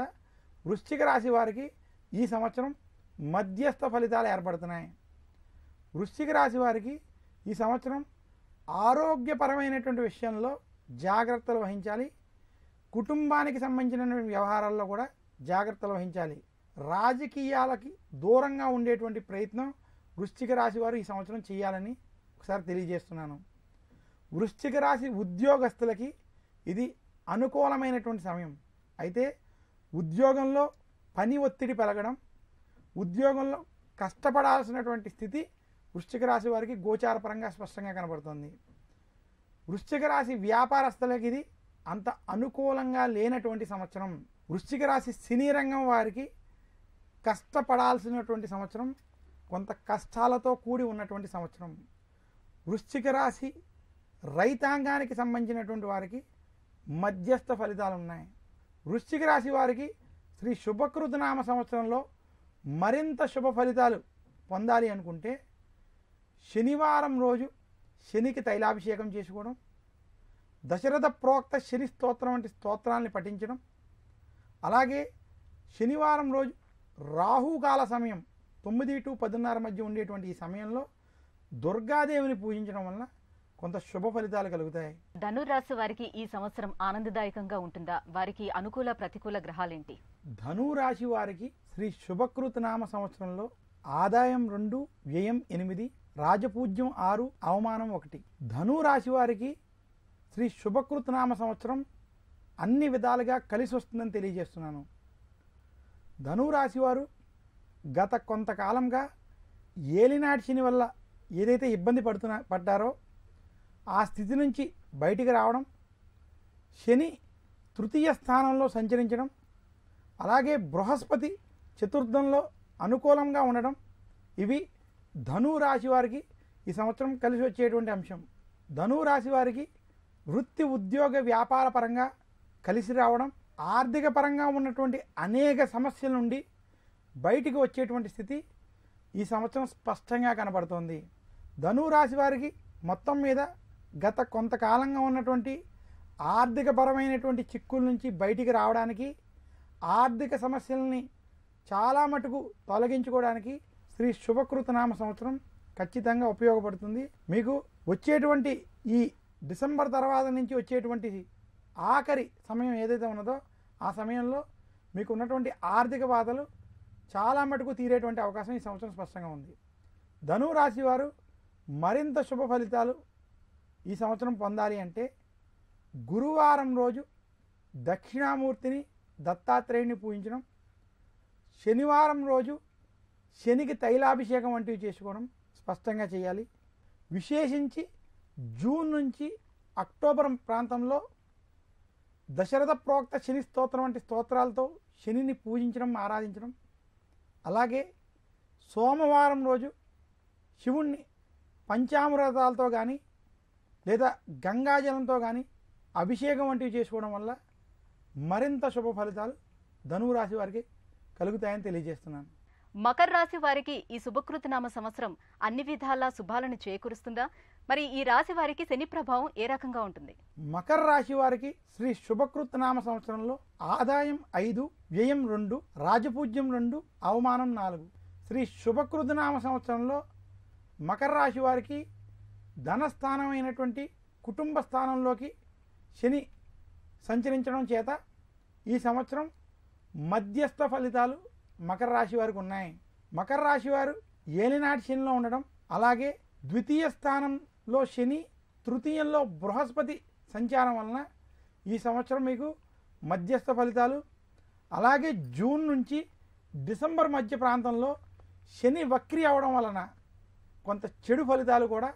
వృశ్చిక రాశి వారికి ఈ సంవత్సరం మధ్యస్థ ఫలితాలు ఏర్పడుతున్నాయి వృశ్చిక రాశి వారికి ఈ సంవత్సరం ఆరోగ్యపరమైనటువంటి విషయంలో జాగ్రత్తలు వహించాలి కుటుంబానికి సంబంధించిన వ్యవహారాల్లో కూడా జాగ్రత్తలు వహించాలి రాజకీయాలకి దూరంగా ఉండేటువంటి ప్రయత్నం వృశ్చిక రాశి వారు ఈ సంవత్సరం చేయాలని ఒకసారి తెలియజేస్తున్నాను వృశ్చిక రాశి ఉద్యోగస్తులకి ఇది అనుకూలమైనటువంటి సమయం అయితే ఉద్యోగంలో పని ఒత్తిడి పెరగడం ఉద్యోగంలో కష్టపడాల్సినటువంటి స్థితి వృశ్చిక రాశి వారికి గోచారపరంగా స్పష్టంగా కనబడుతుంది వృశ్చిక రాశి వ్యాపారస్తులకి ఇది అంత అనుకూలంగా లేనటువంటి సంవత్సరం వృశ్చిక రాశి సినీ రంగం వారికి కష్టపడాల్సినటువంటి సంవత్సరం కొంత కష్టాలతో కూడి ఉన్నటువంటి సంవత్సరం వృశ్చిక రాశి రైతాంగానికి సంబంధించినటువంటి వారికి మధ్యస్థ ఫలితాలు ఉన్నాయి వృశ్చిక రాశి వారికి శ్రీ శుభకృతనామ సంవత్సరంలో మరింత శుభ ఫలితాలు పొందాలి అనుకుంటే శనివారం రోజు శనికి తైలాభిషేకం చేసుకోవడం దశరథ ప్రోక్త శని స్తోత్రం వంటి స్తోత్రాల్ని పఠించడం అలాగే శనివారం రోజు రాహుకాల సమయం తొమ్మిది టు పదిన్నర మధ్య ఉండేటువంటి ఈ సమయంలో దుర్గాదేవిని పూజించడం వల్ల కొంత శుభ ఫలితాలు కలుగుతాయి ధనురాశి వారికి ఈ సంవత్సరం ఆనందదాయకంగా ఉంటుందా వారికి అనుకూల ప్రతికూల గ్రహాలేంటి ధనురాశి వారికి శ్రీ శుభకృత నామ సంవత్సరంలో ఆదాయం రెండు వ్యయం ఎనిమిది రాజపూజ్యం ఆరు అవమానం ఒకటి ధనురాశి వారికి శ్రీ శుభకృతనామ సంవత్సరం అన్ని విధాలుగా కలిసి వస్తుందని తెలియజేస్తున్నాను ధనురాశి వారు గత కొంతకాలంగా ఏలినాటి శని వల్ల ఏదైతే ఇబ్బంది పడుతున్నా పడ్డారో ఆ స్థితి నుంచి బయటికి రావడం శని తృతీయ స్థానంలో సంచరించడం అలాగే బృహస్పతి చతుర్థంలో అనుకూలంగా ఉండడం ఇవి ధనురాశి వారికి ఈ సంవత్సరం కలిసి వచ్చేటువంటి అంశం ధనురాశి వారికి వృత్తి ఉద్యోగ వ్యాపార పరంగా కలిసి రావడం ఆర్థిక పరంగా ఉన్నటువంటి అనేక సమస్యల నుండి బయటికి వచ్చేటువంటి స్థితి ఈ సంవత్సరం స్పష్టంగా కనబడుతోంది ధనురాశి వారికి మొత్తం మీద గత కొంతకాలంగా ఉన్నటువంటి ఆర్థికపరమైనటువంటి చిక్కుల నుంచి బయటికి రావడానికి ఆర్థిక సమస్యల్ని చాలా మటుకు తొలగించుకోవడానికి శ్రీ శుభకృతనామ సంవత్సరం ఖచ్చితంగా ఉపయోగపడుతుంది మీకు వచ్చేటువంటి ఈ డిసెంబర్ తర్వాత నుంచి వచ్చేటువంటి ఆఖరి సమయం ఏదైతే ఉన్నదో ఆ సమయంలో మీకు ఉన్నటువంటి ఆర్థిక బాధలు చాలా మటుకు తీరేటువంటి అవకాశం ఈ సంవత్సరం స్పష్టంగా ఉంది రాశి వారు మరింత శుభ ఫలితాలు ఈ సంవత్సరం పొందాలి అంటే గురువారం రోజు దక్షిణామూర్తిని దత్తాత్రేయుని పూజించడం శనివారం రోజు శనికి తైలాభిషేకం వంటివి చేసుకోవడం స్పష్టంగా చేయాలి విశేషించి జూన్ నుంచి అక్టోబర్ ప్రాంతంలో దశరథ ప్రోక్త శని స్తోత్రం వంటి స్తోత్రాలతో శనిని పూజించడం ఆరాధించడం అలాగే సోమవారం రోజు శివుణ్ణి పంచామృతాలతో కానీ లేదా గంగాజలంతో కానీ అభిషేకం వంటివి చేసుకోవడం వల్ల మరింత శుభ ఫలితాలు ధనురాశి వారికి కలుగుతాయని తెలియజేస్తున్నాను మకర రాశి వారికి ఈ శుభకృతనామ సంవత్సరం అన్ని విధాలా శుభాలను చేకూరుస్తుందా మరి ఈ రాశి వారికి శని ప్రభావం ఏ రకంగా ఉంటుంది మకర రాశి వారికి శ్రీ శుభకృత్ నామ సంవత్సరంలో ఆదాయం ఐదు వ్యయం రెండు రాజపూజ్యం రెండు అవమానం నాలుగు శ్రీ శుభకృత్ నామ సంవత్సరంలో మకర రాశి వారికి ధనస్థానమైనటువంటి కుటుంబ స్థానంలోకి శని సంచరించడం చేత ఈ సంవత్సరం మధ్యస్థ ఫలితాలు మకర రాశి వారికి ఉన్నాయి మకర రాశి వారు ఏలినాటి శనిలో ఉండడం అలాగే ద్వితీయ స్థానం లో శని తృతీయంలో బృహస్పతి సంచారం వలన ఈ సంవత్సరం మీకు మధ్యస్థ ఫలితాలు అలాగే జూన్ నుంచి డిసెంబర్ మధ్య ప్రాంతంలో శని వక్రీ అవడం వలన కొంత చెడు ఫలితాలు కూడా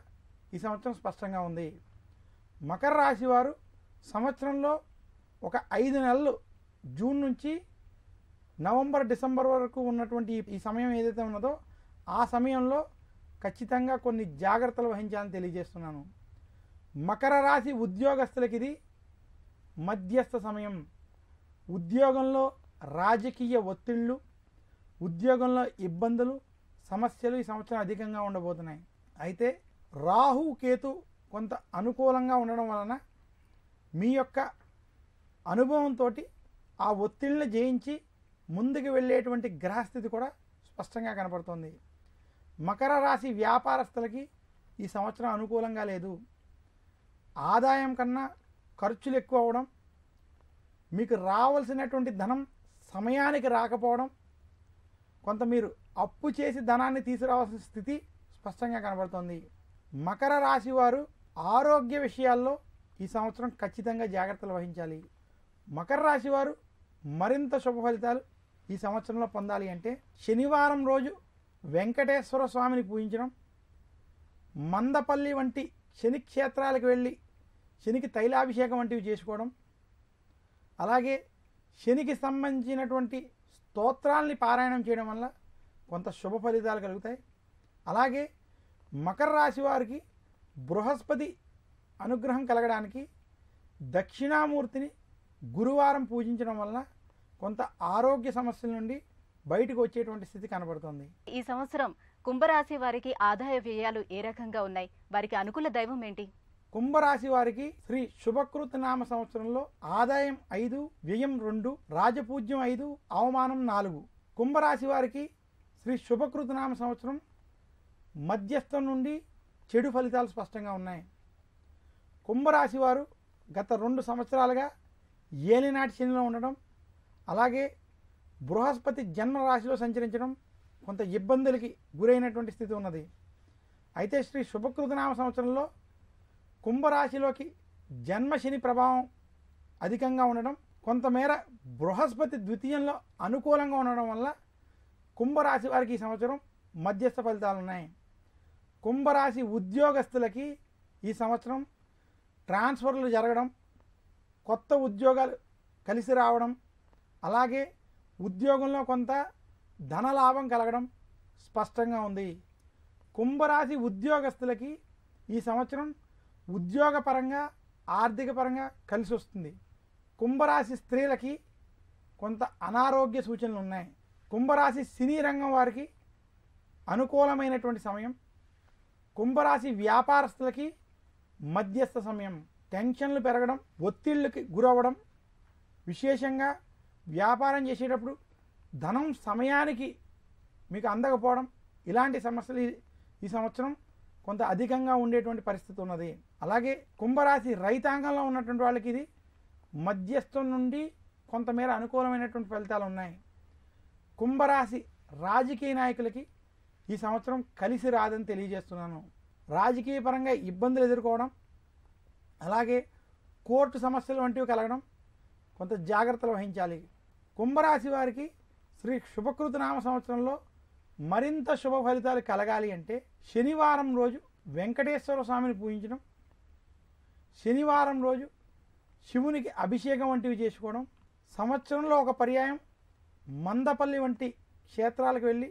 ఈ సంవత్సరం స్పష్టంగా ఉంది మకర రాశి వారు సంవత్సరంలో ఒక ఐదు నెలలు జూన్ నుంచి నవంబర్ డిసెంబర్ వరకు ఉన్నటువంటి ఈ సమయం ఏదైతే ఉన్నదో ఆ సమయంలో ఖచ్చితంగా కొన్ని జాగ్రత్తలు వహించాలని తెలియజేస్తున్నాను మకర రాశి ఉద్యోగస్తులకి ఇది మధ్యస్థ సమయం ఉద్యోగంలో రాజకీయ ఒత్తిళ్ళు ఉద్యోగంలో ఇబ్బందులు సమస్యలు ఈ సంవత్సరం అధికంగా ఉండబోతున్నాయి అయితే రాహు కేతు కొంత అనుకూలంగా ఉండడం వలన మీ యొక్క అనుభవంతో ఆ ఒత్తిడిని జయించి ముందుకు వెళ్ళేటువంటి గ్రహస్థితి కూడా స్పష్టంగా కనపడుతుంది మకర రాశి వ్యాపారస్తులకి ఈ సంవత్సరం అనుకూలంగా లేదు ఆదాయం కన్నా ఖర్చులు ఎక్కువ అవడం మీకు రావాల్సినటువంటి ధనం సమయానికి రాకపోవడం కొంత మీరు అప్పు చేసి ధనాన్ని తీసుకురావాల్సిన స్థితి స్పష్టంగా కనబడుతుంది మకర రాశి వారు ఆరోగ్య విషయాల్లో ఈ సంవత్సరం ఖచ్చితంగా జాగ్రత్తలు వహించాలి మకర రాశి వారు మరింత శుభ ఫలితాలు ఈ సంవత్సరంలో పొందాలి అంటే శనివారం రోజు వెంకటేశ్వర స్వామిని పూజించడం మందపల్లి వంటి శని క్షేత్రాలకు వెళ్ళి శనికి తైలాభిషేకం వంటివి చేసుకోవడం అలాగే శనికి సంబంధించినటువంటి స్తోత్రాల్ని పారాయణం చేయడం వల్ల కొంత శుభ ఫలితాలు కలుగుతాయి అలాగే మకర రాశి వారికి బృహస్పతి అనుగ్రహం కలగడానికి దక్షిణామూర్తిని గురువారం పూజించడం వల్ల కొంత ఆరోగ్య సమస్యల నుండి బయటకు వచ్చేటువంటి స్థితి కనబడుతుంది ఈ సంవత్సరం కుంభరాశి వారికి ఆదాయ వ్యయాలు ఏ రకంగా ఉన్నాయి వారికి అనుకూల దైవం ఏంటి కుంభరాశి వారికి శ్రీ శుభకృత నామ సంవత్సరంలో ఆదాయం ఐదు వ్యయం రెండు రాజపూజ్యం ఐదు అవమానం నాలుగు కుంభరాశి వారికి శ్రీ శుభకృత నామ సంవత్సరం మధ్యస్థం నుండి చెడు ఫలితాలు స్పష్టంగా ఉన్నాయి కుంభరాశి వారు గత రెండు సంవత్సరాలుగా ఏలినాటి శనిలో ఉండడం అలాగే బృహస్పతి జన్మ రాశిలో సంచరించడం కొంత ఇబ్బందులకి గురైనటువంటి స్థితి ఉన్నది అయితే శ్రీ శుభకృతనామ సంవత్సరంలో కుంభరాశిలోకి జన్మశని ప్రభావం అధికంగా ఉండడం కొంతమేర బృహస్పతి ద్వితీయంలో అనుకూలంగా ఉండడం వల్ల కుంభరాశి వారికి ఈ సంవత్సరం మధ్యస్థ ఫలితాలు ఉన్నాయి కుంభరాశి ఉద్యోగస్తులకి ఈ సంవత్సరం ట్రాన్స్ఫర్లు జరగడం కొత్త ఉద్యోగాలు కలిసి రావడం అలాగే ఉద్యోగంలో కొంత ధన లాభం కలగడం స్పష్టంగా ఉంది కుంభరాశి ఉద్యోగస్తులకి ఈ సంవత్సరం ఉద్యోగపరంగా ఆర్థిక పరంగా కలిసి వస్తుంది కుంభరాశి స్త్రీలకి కొంత అనారోగ్య సూచనలు ఉన్నాయి కుంభరాశి సినీ రంగం వారికి అనుకూలమైనటువంటి సమయం కుంభరాశి వ్యాపారస్తులకి మధ్యస్థ సమయం టెన్షన్లు పెరగడం ఒత్తిళ్ళకి గురవ్వడం విశేషంగా వ్యాపారం చేసేటప్పుడు ధనం సమయానికి మీకు అందకపోవడం ఇలాంటి సమస్యలు ఈ సంవత్సరం కొంత అధికంగా ఉండేటువంటి పరిస్థితి ఉన్నది అలాగే కుంభరాశి రైతాంగంలో ఉన్నటువంటి వాళ్ళకి ఇది మధ్యస్థం నుండి కొంతమేర అనుకూలమైనటువంటి ఫలితాలు ఉన్నాయి కుంభరాశి రాజకీయ నాయకులకి ఈ సంవత్సరం కలిసి రాదని తెలియజేస్తున్నాను రాజకీయ పరంగా ఇబ్బందులు ఎదుర్కోవడం అలాగే కోర్టు సమస్యలు వంటివి కలగడం కొంత జాగ్రత్తలు వహించాలి కుంభరాశి వారికి శ్రీ నామ సంవత్సరంలో మరింత శుభ ఫలితాలు కలగాలి అంటే శనివారం రోజు వెంకటేశ్వర స్వామిని పూజించడం శనివారం రోజు శివునికి అభిషేకం వంటివి చేసుకోవడం సంవత్సరంలో ఒక పర్యాయం మందపల్లి వంటి క్షేత్రాలకు వెళ్ళి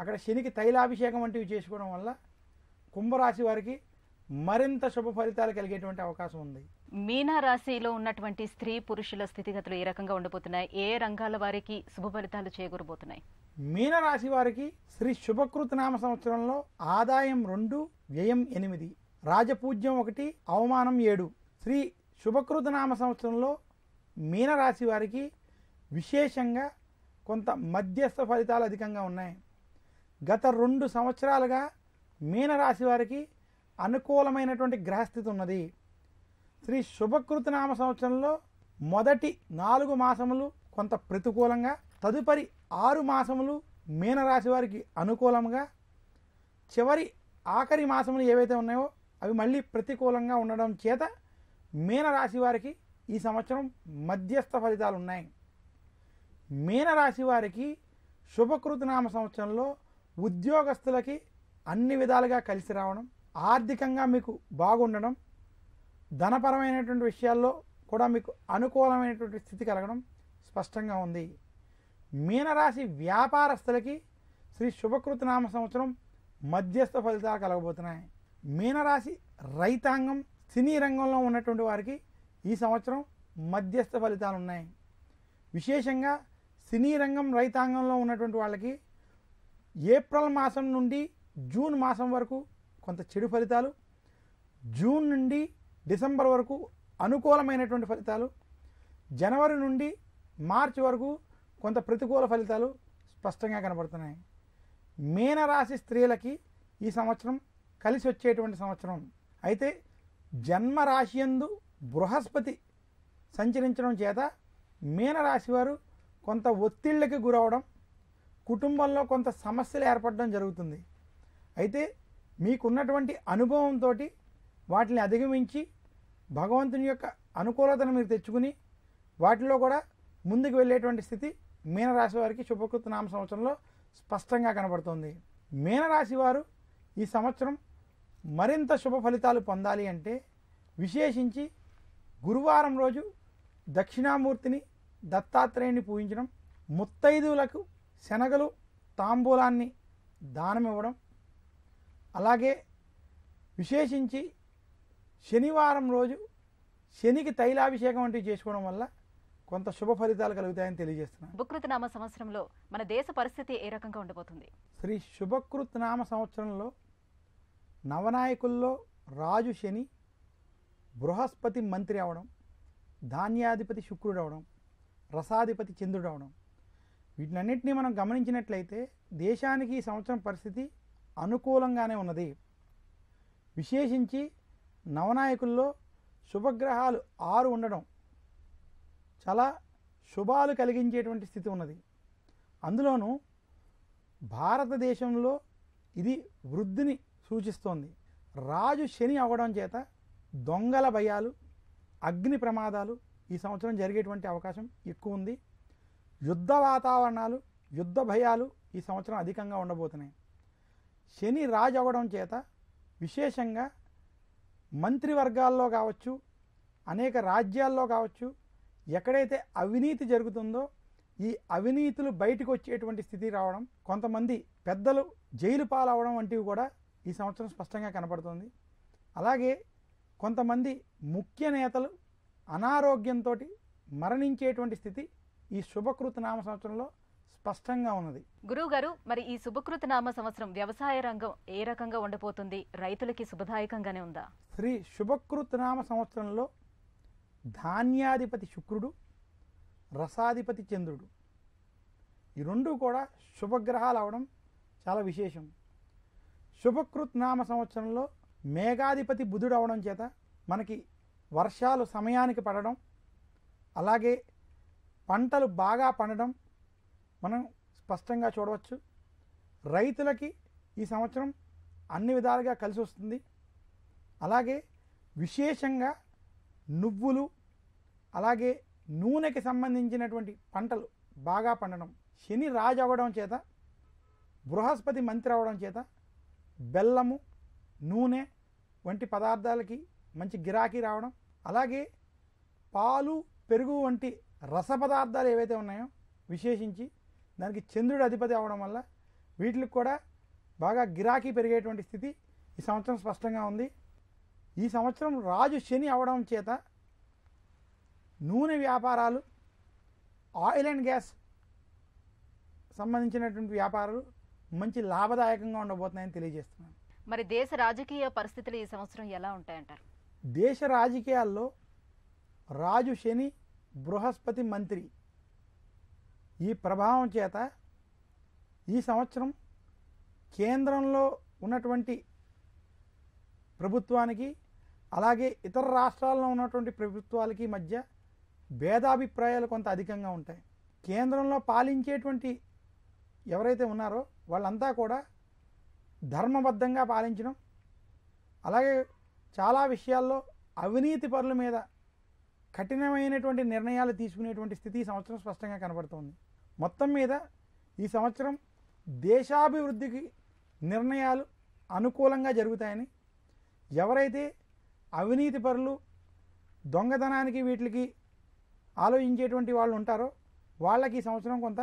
అక్కడ శనికి తైలాభిషేకం వంటివి చేసుకోవడం వల్ల కుంభరాశి వారికి మరింత శుభ ఫలితాలు కలిగేటువంటి అవకాశం ఉంది మీనారాశిలో ఉన్నటువంటి స్త్రీ పురుషుల స్థితిగతులు ఏ రకంగా ఉండబోతున్నాయి ఏ రంగాల వారికి శుభ ఫలితాలు చేకూరబోతున్నాయి మీనరాశి వారికి శ్రీ శుభకృత నామ సంవత్సరంలో ఆదాయం రెండు వ్యయం ఎనిమిది రాజపూజ్యం ఒకటి అవమానం ఏడు శ్రీ శుభకృత నామ సంవత్సరంలో మీనరాశి వారికి విశేషంగా కొంత మధ్యస్థ ఫలితాలు అధికంగా ఉన్నాయి గత రెండు సంవత్సరాలుగా మీనరాశి వారికి అనుకూలమైనటువంటి గ్రహస్థితి ఉన్నది శ్రీ నామ సంవత్సరంలో మొదటి నాలుగు మాసములు కొంత ప్రతికూలంగా తదుపరి ఆరు మాసములు మీనరాశి వారికి అనుకూలంగా చివరి ఆఖరి మాసములు ఏవైతే ఉన్నాయో అవి మళ్ళీ ప్రతికూలంగా ఉండడం చేత మీనరాశి వారికి ఈ సంవత్సరం మధ్యస్థ ఫలితాలు ఉన్నాయి మీనరాశి వారికి నామ సంవత్సరంలో ఉద్యోగస్తులకి అన్ని విధాలుగా కలిసి రావడం ఆర్థికంగా మీకు బాగుండడం ధనపరమైనటువంటి విషయాల్లో కూడా మీకు అనుకూలమైనటువంటి స్థితి కలగడం స్పష్టంగా ఉంది మీనరాశి వ్యాపారస్తులకి శ్రీ నామ సంవత్సరం మధ్యస్థ ఫలితాలు కలగబోతున్నాయి మీనరాశి రైతాంగం సినీ రంగంలో ఉన్నటువంటి వారికి ఈ సంవత్సరం మధ్యస్థ ఫలితాలు ఉన్నాయి విశేషంగా సినీ రంగం రైతాంగంలో ఉన్నటువంటి వాళ్ళకి ఏప్రిల్ మాసం నుండి జూన్ మాసం వరకు కొంత చెడు ఫలితాలు జూన్ నుండి డిసెంబర్ వరకు అనుకూలమైనటువంటి ఫలితాలు జనవరి నుండి మార్చి వరకు కొంత ప్రతికూల ఫలితాలు స్పష్టంగా కనబడుతున్నాయి మీనరాశి స్త్రీలకి ఈ సంవత్సరం కలిసి వచ్చేటువంటి సంవత్సరం అయితే జన్మరాశియందు బృహస్పతి సంచరించడం చేత మీనరాశి వారు కొంత ఒత్తిళ్ళకి గురవడం కుటుంబంలో కొంత సమస్యలు ఏర్పడడం జరుగుతుంది అయితే మీకున్నటువంటి అనుభవంతో వాటిని అధిగమించి భగవంతుని యొక్క అనుకూలతను మీరు తెచ్చుకుని వాటిలో కూడా ముందుకు వెళ్ళేటువంటి స్థితి మీనరాశి వారికి శుభకృత నామ సంవత్సరంలో స్పష్టంగా కనబడుతుంది మీనరాశి వారు ఈ సంవత్సరం మరింత శుభ ఫలితాలు పొందాలి అంటే విశేషించి గురువారం రోజు దక్షిణామూర్తిని దత్తాత్రేయుని పూజించడం ముత్తైదువులకు శనగలు తాంబూలాన్ని దానమివ్వడం అలాగే విశేషించి శనివారం రోజు శనికి తైలాభిషేకం వంటివి చేసుకోవడం వల్ల కొంత శుభ ఫలితాలు కలుగుతాయని తెలియజేస్తున్నాను శుభకృత నామ సంవత్సరంలో మన దేశ పరిస్థితి ఏ రకంగా ఉండబోతుంది శ్రీ శుభకృత్ నామ సంవత్సరంలో నవనాయకుల్లో రాజు శని బృహస్పతి మంత్రి అవడం ధాన్యాధిపతి శుక్రుడు అవడం రసాధిపతి చంద్రుడు అవడం వీటినన్నింటినీ మనం గమనించినట్లయితే దేశానికి ఈ సంవత్సరం పరిస్థితి అనుకూలంగానే ఉన్నది విశేషించి నవనాయకుల్లో శుభగ్రహాలు ఆరు ఉండడం చాలా శుభాలు కలిగించేటువంటి స్థితి ఉన్నది అందులోనూ భారతదేశంలో ఇది వృద్ధిని సూచిస్తోంది రాజు శని అవ్వడం చేత దొంగల భయాలు అగ్ని ప్రమాదాలు ఈ సంవత్సరం జరిగేటువంటి అవకాశం ఎక్కువ ఉంది యుద్ధ వాతావరణాలు యుద్ధ భయాలు ఈ సంవత్సరం అధికంగా ఉండబోతున్నాయి శని రాజు అవ్వడం చేత విశేషంగా మంత్రివర్గాల్లో కావచ్చు అనేక రాజ్యాల్లో కావచ్చు ఎక్కడైతే అవినీతి జరుగుతుందో ఈ అవినీతులు బయటకు వచ్చేటువంటి స్థితి రావడం కొంతమంది పెద్దలు జైలు పాలవడం వంటివి కూడా ఈ సంవత్సరం స్పష్టంగా కనపడుతుంది అలాగే కొంతమంది ముఖ్య నేతలు అనారోగ్యంతో మరణించేటువంటి స్థితి ఈ శుభకృత నామ సంవత్సరంలో స్పష్టంగా ఉన్నది గురువు గారు మరి ఈ శుభకృత నామ సంవత్సరం వ్యవసాయ రంగం ఏ రకంగా ఉండబోతుంది రైతులకి శుభదాయకంగానే ఉందా శ్రీ శుభకృత నామ సంవత్సరంలో ధాన్యాధిపతి శుక్రుడు రసాధిపతి చంద్రుడు ఈ రెండు కూడా శుభగ్రహాలు అవడం చాలా విశేషం శుభకృత్ నామ సంవత్సరంలో మేఘాధిపతి బుధుడు అవడం చేత మనకి వర్షాలు సమయానికి పడడం అలాగే పంటలు బాగా పండడం మనం స్పష్టంగా చూడవచ్చు రైతులకి ఈ సంవత్సరం అన్ని విధాలుగా కలిసి వస్తుంది అలాగే విశేషంగా నువ్వులు అలాగే నూనెకి సంబంధించినటువంటి పంటలు బాగా పండడం శని రాజు అవ్వడం చేత బృహస్పతి మంత్రి అవ్వడం చేత బెల్లము నూనె వంటి పదార్థాలకి మంచి గిరాకీ రావడం అలాగే పాలు పెరుగు వంటి రస పదార్థాలు ఏవైతే ఉన్నాయో విశేషించి దానికి చంద్రుడు అధిపతి అవడం వల్ల వీటికి కూడా బాగా గిరాకీ పెరిగేటువంటి స్థితి ఈ సంవత్సరం స్పష్టంగా ఉంది ఈ సంవత్సరం రాజు శని అవడం చేత నూనె వ్యాపారాలు ఆయిల్ అండ్ గ్యాస్ సంబంధించినటువంటి వ్యాపారాలు మంచి లాభదాయకంగా ఉండబోతున్నాయని తెలియజేస్తున్నాను మరి దేశ రాజకీయ పరిస్థితులు ఈ సంవత్సరం ఎలా ఉంటాయంటారు దేశ రాజకీయాల్లో రాజు శని బృహస్పతి మంత్రి ఈ ప్రభావం చేత ఈ సంవత్సరం కేంద్రంలో ఉన్నటువంటి ప్రభుత్వానికి అలాగే ఇతర రాష్ట్రాల్లో ఉన్నటువంటి ప్రభుత్వాలకి మధ్య భేదాభిప్రాయాలు కొంత అధికంగా ఉంటాయి కేంద్రంలో పాలించేటువంటి ఎవరైతే ఉన్నారో వాళ్ళంతా కూడా ధర్మబద్ధంగా పాలించడం అలాగే చాలా విషయాల్లో అవినీతి పనుల మీద కఠినమైనటువంటి నిర్ణయాలు తీసుకునేటువంటి స్థితి ఈ సంవత్సరం స్పష్టంగా కనబడుతోంది మొత్తం మీద ఈ సంవత్సరం దేశాభివృద్ధికి నిర్ణయాలు అనుకూలంగా జరుగుతాయని ఎవరైతే అవినీతి పరులు దొంగతనానికి వీటికి ఆలోచించేటువంటి వాళ్ళు ఉంటారో వాళ్ళకి ఈ సంవత్సరం కొంత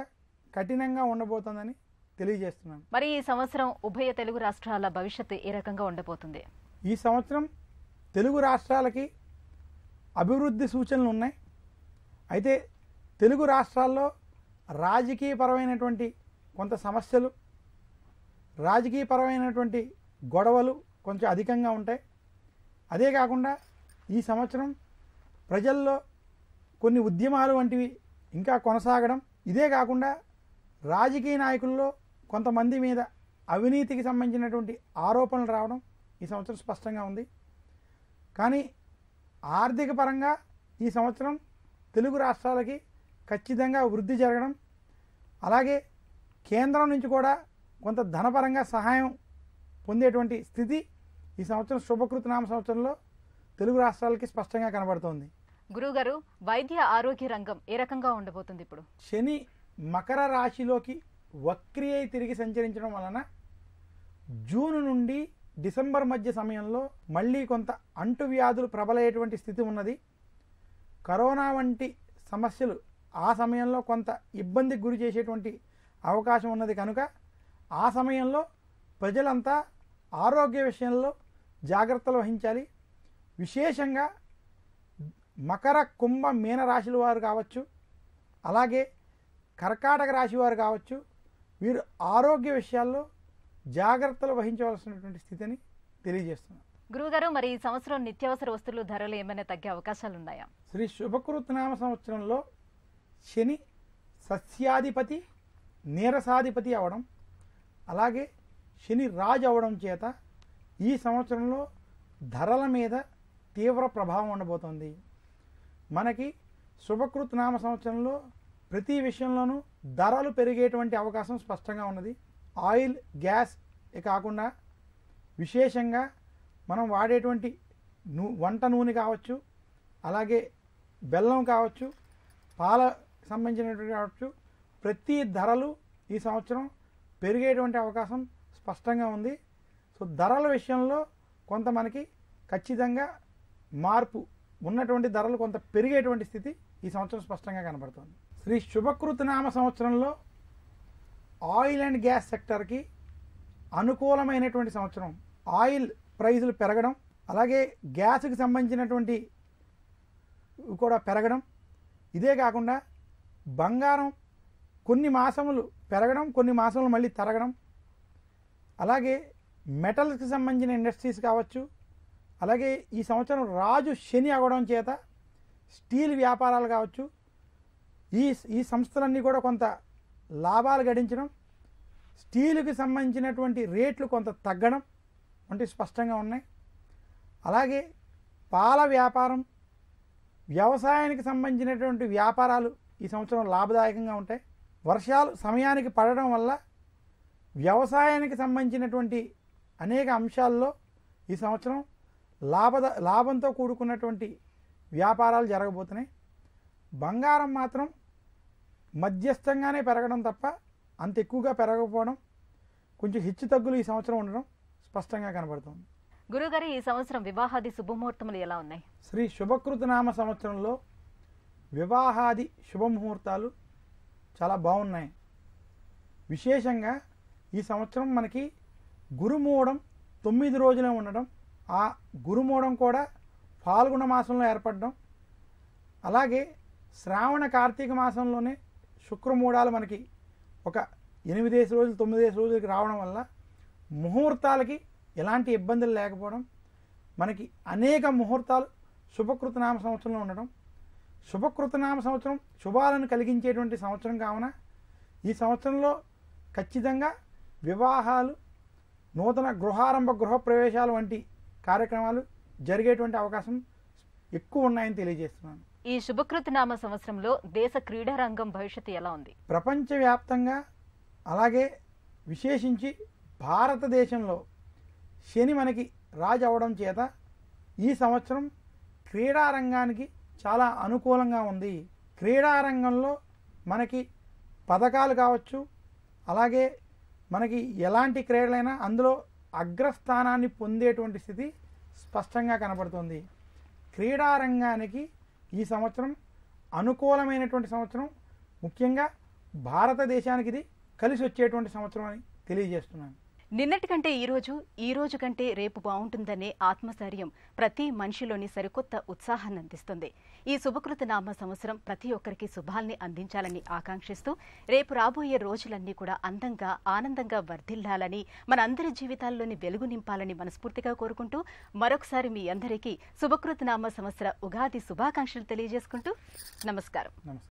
కఠినంగా ఉండబోతుందని తెలియజేస్తున్నాను మరి ఈ సంవత్సరం ఉభయ తెలుగు రాష్ట్రాల భవిష్యత్తు ఏ రకంగా ఉండబోతుంది ఈ సంవత్సరం తెలుగు రాష్ట్రాలకి అభివృద్ధి సూచనలు ఉన్నాయి అయితే తెలుగు రాష్ట్రాల్లో రాజకీయపరమైనటువంటి కొంత సమస్యలు రాజకీయపరమైనటువంటి గొడవలు కొంచెం అధికంగా ఉంటాయి అదే కాకుండా ఈ సంవత్సరం ప్రజల్లో కొన్ని ఉద్యమాలు వంటివి ఇంకా కొనసాగడం ఇదే కాకుండా రాజకీయ నాయకుల్లో కొంతమంది మీద అవినీతికి సంబంధించినటువంటి ఆరోపణలు రావడం ఈ సంవత్సరం స్పష్టంగా ఉంది కానీ ఆర్థిక పరంగా ఈ సంవత్సరం తెలుగు రాష్ట్రాలకి ఖచ్చితంగా వృద్ధి జరగడం అలాగే కేంద్రం నుంచి కూడా కొంత ధనపరంగా సహాయం పొందేటువంటి స్థితి ఈ సంవత్సరం నామ సంవత్సరంలో తెలుగు రాష్ట్రాలకి స్పష్టంగా కనబడుతోంది గురుగారు వైద్య ఆరోగ్య రంగం ఏ రకంగా ఉండబోతుంది ఇప్పుడు శని మకర రాశిలోకి వక్రి అయి తిరిగి సంచరించడం వలన జూన్ నుండి డిసెంబర్ మధ్య సమయంలో మళ్ళీ కొంత అంటువ్యాధులు ప్రబలయ్యేటువంటి స్థితి ఉన్నది కరోనా వంటి సమస్యలు ఆ సమయంలో కొంత ఇబ్బందికి గురి చేసేటువంటి అవకాశం ఉన్నది కనుక ఆ సమయంలో ప్రజలంతా ఆరోగ్య విషయంలో జాగ్రత్తలు వహించాలి విశేషంగా మకర కుంభ మీన రాశుల వారు కావచ్చు అలాగే కర్కాటక రాశి వారు కావచ్చు వీరు ఆరోగ్య విషయాల్లో జాగ్రత్తలు వహించవలసినటువంటి స్థితిని తెలియజేస్తున్నారు గురుగారు మరి ఈ సంవత్సరం నిత్యావసర వస్తువులు ధరలు ఏమైనా తగ్గే అవకాశాలు ఉన్నాయా శ్రీ నామ సంవత్సరంలో శని సస్యాధిపతి నీరసాధిపతి అవడం అలాగే శని రాజు అవడం చేత ఈ సంవత్సరంలో ధరల మీద తీవ్ర ప్రభావం ఉండబోతోంది మనకి శుభకృత్ నామ సంవత్సరంలో ప్రతి విషయంలోనూ ధరలు పెరిగేటువంటి అవకాశం స్పష్టంగా ఉన్నది ఆయిల్ గ్యాస్ కాకుండా విశేషంగా మనం వాడేటువంటి నూ వంట నూనె కావచ్చు అలాగే బెల్లం కావచ్చు పాల సంబంధించినటువంటి కావచ్చు ప్రతి ధరలు ఈ సంవత్సరం పెరిగేటువంటి అవకాశం స్పష్టంగా ఉంది సో ధరల విషయంలో కొంత మనకి ఖచ్చితంగా మార్పు ఉన్నటువంటి ధరలు కొంత పెరిగేటువంటి స్థితి ఈ సంవత్సరం స్పష్టంగా కనబడుతుంది శ్రీ శుభకృతనామ సంవత్సరంలో ఆయిల్ అండ్ గ్యాస్ సెక్టర్కి అనుకూలమైనటువంటి సంవత్సరం ఆయిల్ ప్రైజులు పెరగడం అలాగే గ్యాస్కి సంబంధించినటువంటి కూడా పెరగడం ఇదే కాకుండా బంగారం కొన్ని మాసములు పెరగడం కొన్ని మాసములు మళ్ళీ తరగడం అలాగే మెటల్స్కి సంబంధించిన ఇండస్ట్రీస్ కావచ్చు అలాగే ఈ సంవత్సరం రాజు శని అవ్వడం చేత స్టీల్ వ్యాపారాలు కావచ్చు ఈ ఈ సంస్థలన్నీ కూడా కొంత లాభాలు గడించడం స్టీలుకి సంబంధించినటువంటి రేట్లు కొంత తగ్గడం వంటి స్పష్టంగా ఉన్నాయి అలాగే పాల వ్యాపారం వ్యవసాయానికి సంబంధించినటువంటి వ్యాపారాలు ఈ సంవత్సరం లాభదాయకంగా ఉంటాయి వర్షాలు సమయానికి పడడం వల్ల వ్యవసాయానికి సంబంధించినటువంటి అనేక అంశాల్లో ఈ సంవత్సరం లాభద లాభంతో కూడుకున్నటువంటి వ్యాపారాలు జరగబోతున్నాయి బంగారం మాత్రం మధ్యస్థంగానే పెరగడం తప్ప అంత ఎక్కువగా పెరగకపోవడం కొంచెం హెచ్చు తగ్గులు ఈ సంవత్సరం ఉండడం స్పష్టంగా కనబడుతుంది గురుగారి ఈ సంవత్సరం వివాహాది శుభముహూర్తములు ఎలా ఉన్నాయి శ్రీ శుభకృతనామ సంవత్సరంలో వివాహాది శుభముహూర్తాలు చాలా బాగున్నాయి విశేషంగా ఈ సంవత్సరం మనకి గురుమూఢం తొమ్మిది రోజులే ఉండడం ఆ గురుమూఢం కూడా పాల్గొన మాసంలో ఏర్పడడం అలాగే శ్రావణ కార్తీక మాసంలోనే శుక్రమూఢాలు మనకి ఒక ఎనిమిదేసి రోజులు తొమ్మిదేసి రోజులకి రావడం వల్ల ముహూర్తాలకి ఎలాంటి ఇబ్బందులు లేకపోవడం మనకి అనేక ముహూర్తాలు శుభకృత నామ సంవత్సరంలో ఉండడం శుభకృతనామ సంవత్సరం శుభాలను కలిగించేటువంటి సంవత్సరం కావున ఈ సంవత్సరంలో ఖచ్చితంగా వివాహాలు నూతన గృహారంభ గృహప్రవేశాలు వంటి కార్యక్రమాలు జరిగేటువంటి అవకాశం ఎక్కువ ఉన్నాయని తెలియజేస్తున్నాను ఈ శుభకృతనామ సంవత్సరంలో దేశ క్రీడా రంగం భవిష్యత్తు ఎలా ఉంది ప్రపంచవ్యాప్తంగా అలాగే విశేషించి భారతదేశంలో శని మనకి రాజు అవడం చేత ఈ సంవత్సరం క్రీడా రంగానికి చాలా అనుకూలంగా ఉంది క్రీడారంగంలో మనకి పథకాలు కావచ్చు అలాగే మనకి ఎలాంటి క్రీడలైనా అందులో అగ్రస్థానాన్ని పొందేటువంటి స్థితి స్పష్టంగా కనబడుతుంది క్రీడారంగానికి ఈ సంవత్సరం అనుకూలమైనటువంటి సంవత్సరం ముఖ్యంగా భారతదేశానికి ఇది కలిసి వచ్చేటువంటి సంవత్సరం అని తెలియజేస్తున్నాను నిన్నటి కంటే ఈరోజు ఈ రోజు కంటే రేపు బాగుంటుందనే ఆత్మస్థైర్యం ప్రతి మనిషిలోని సరికొత్త ఉత్సాహాన్ని అందిస్తుంది ఈ శుభకృత నామ సంవత్సరం ప్రతి ఒక్కరికి శుభాల్ని అందించాలని ఆకాంక్షిస్తూ రేపు రాబోయే రోజులన్నీ కూడా అందంగా ఆనందంగా వర్ధిల్లాలని మనందరి జీవితాల్లోని వెలుగు నింపాలని మనస్ఫూర్తిగా కోరుకుంటూ మరొకసారి మీ అందరికీ శుభకృత నామ సంవత్సర ఉగాది శుభాకాంక్షలు తెలియజేసుకుంటూ నమస్కారం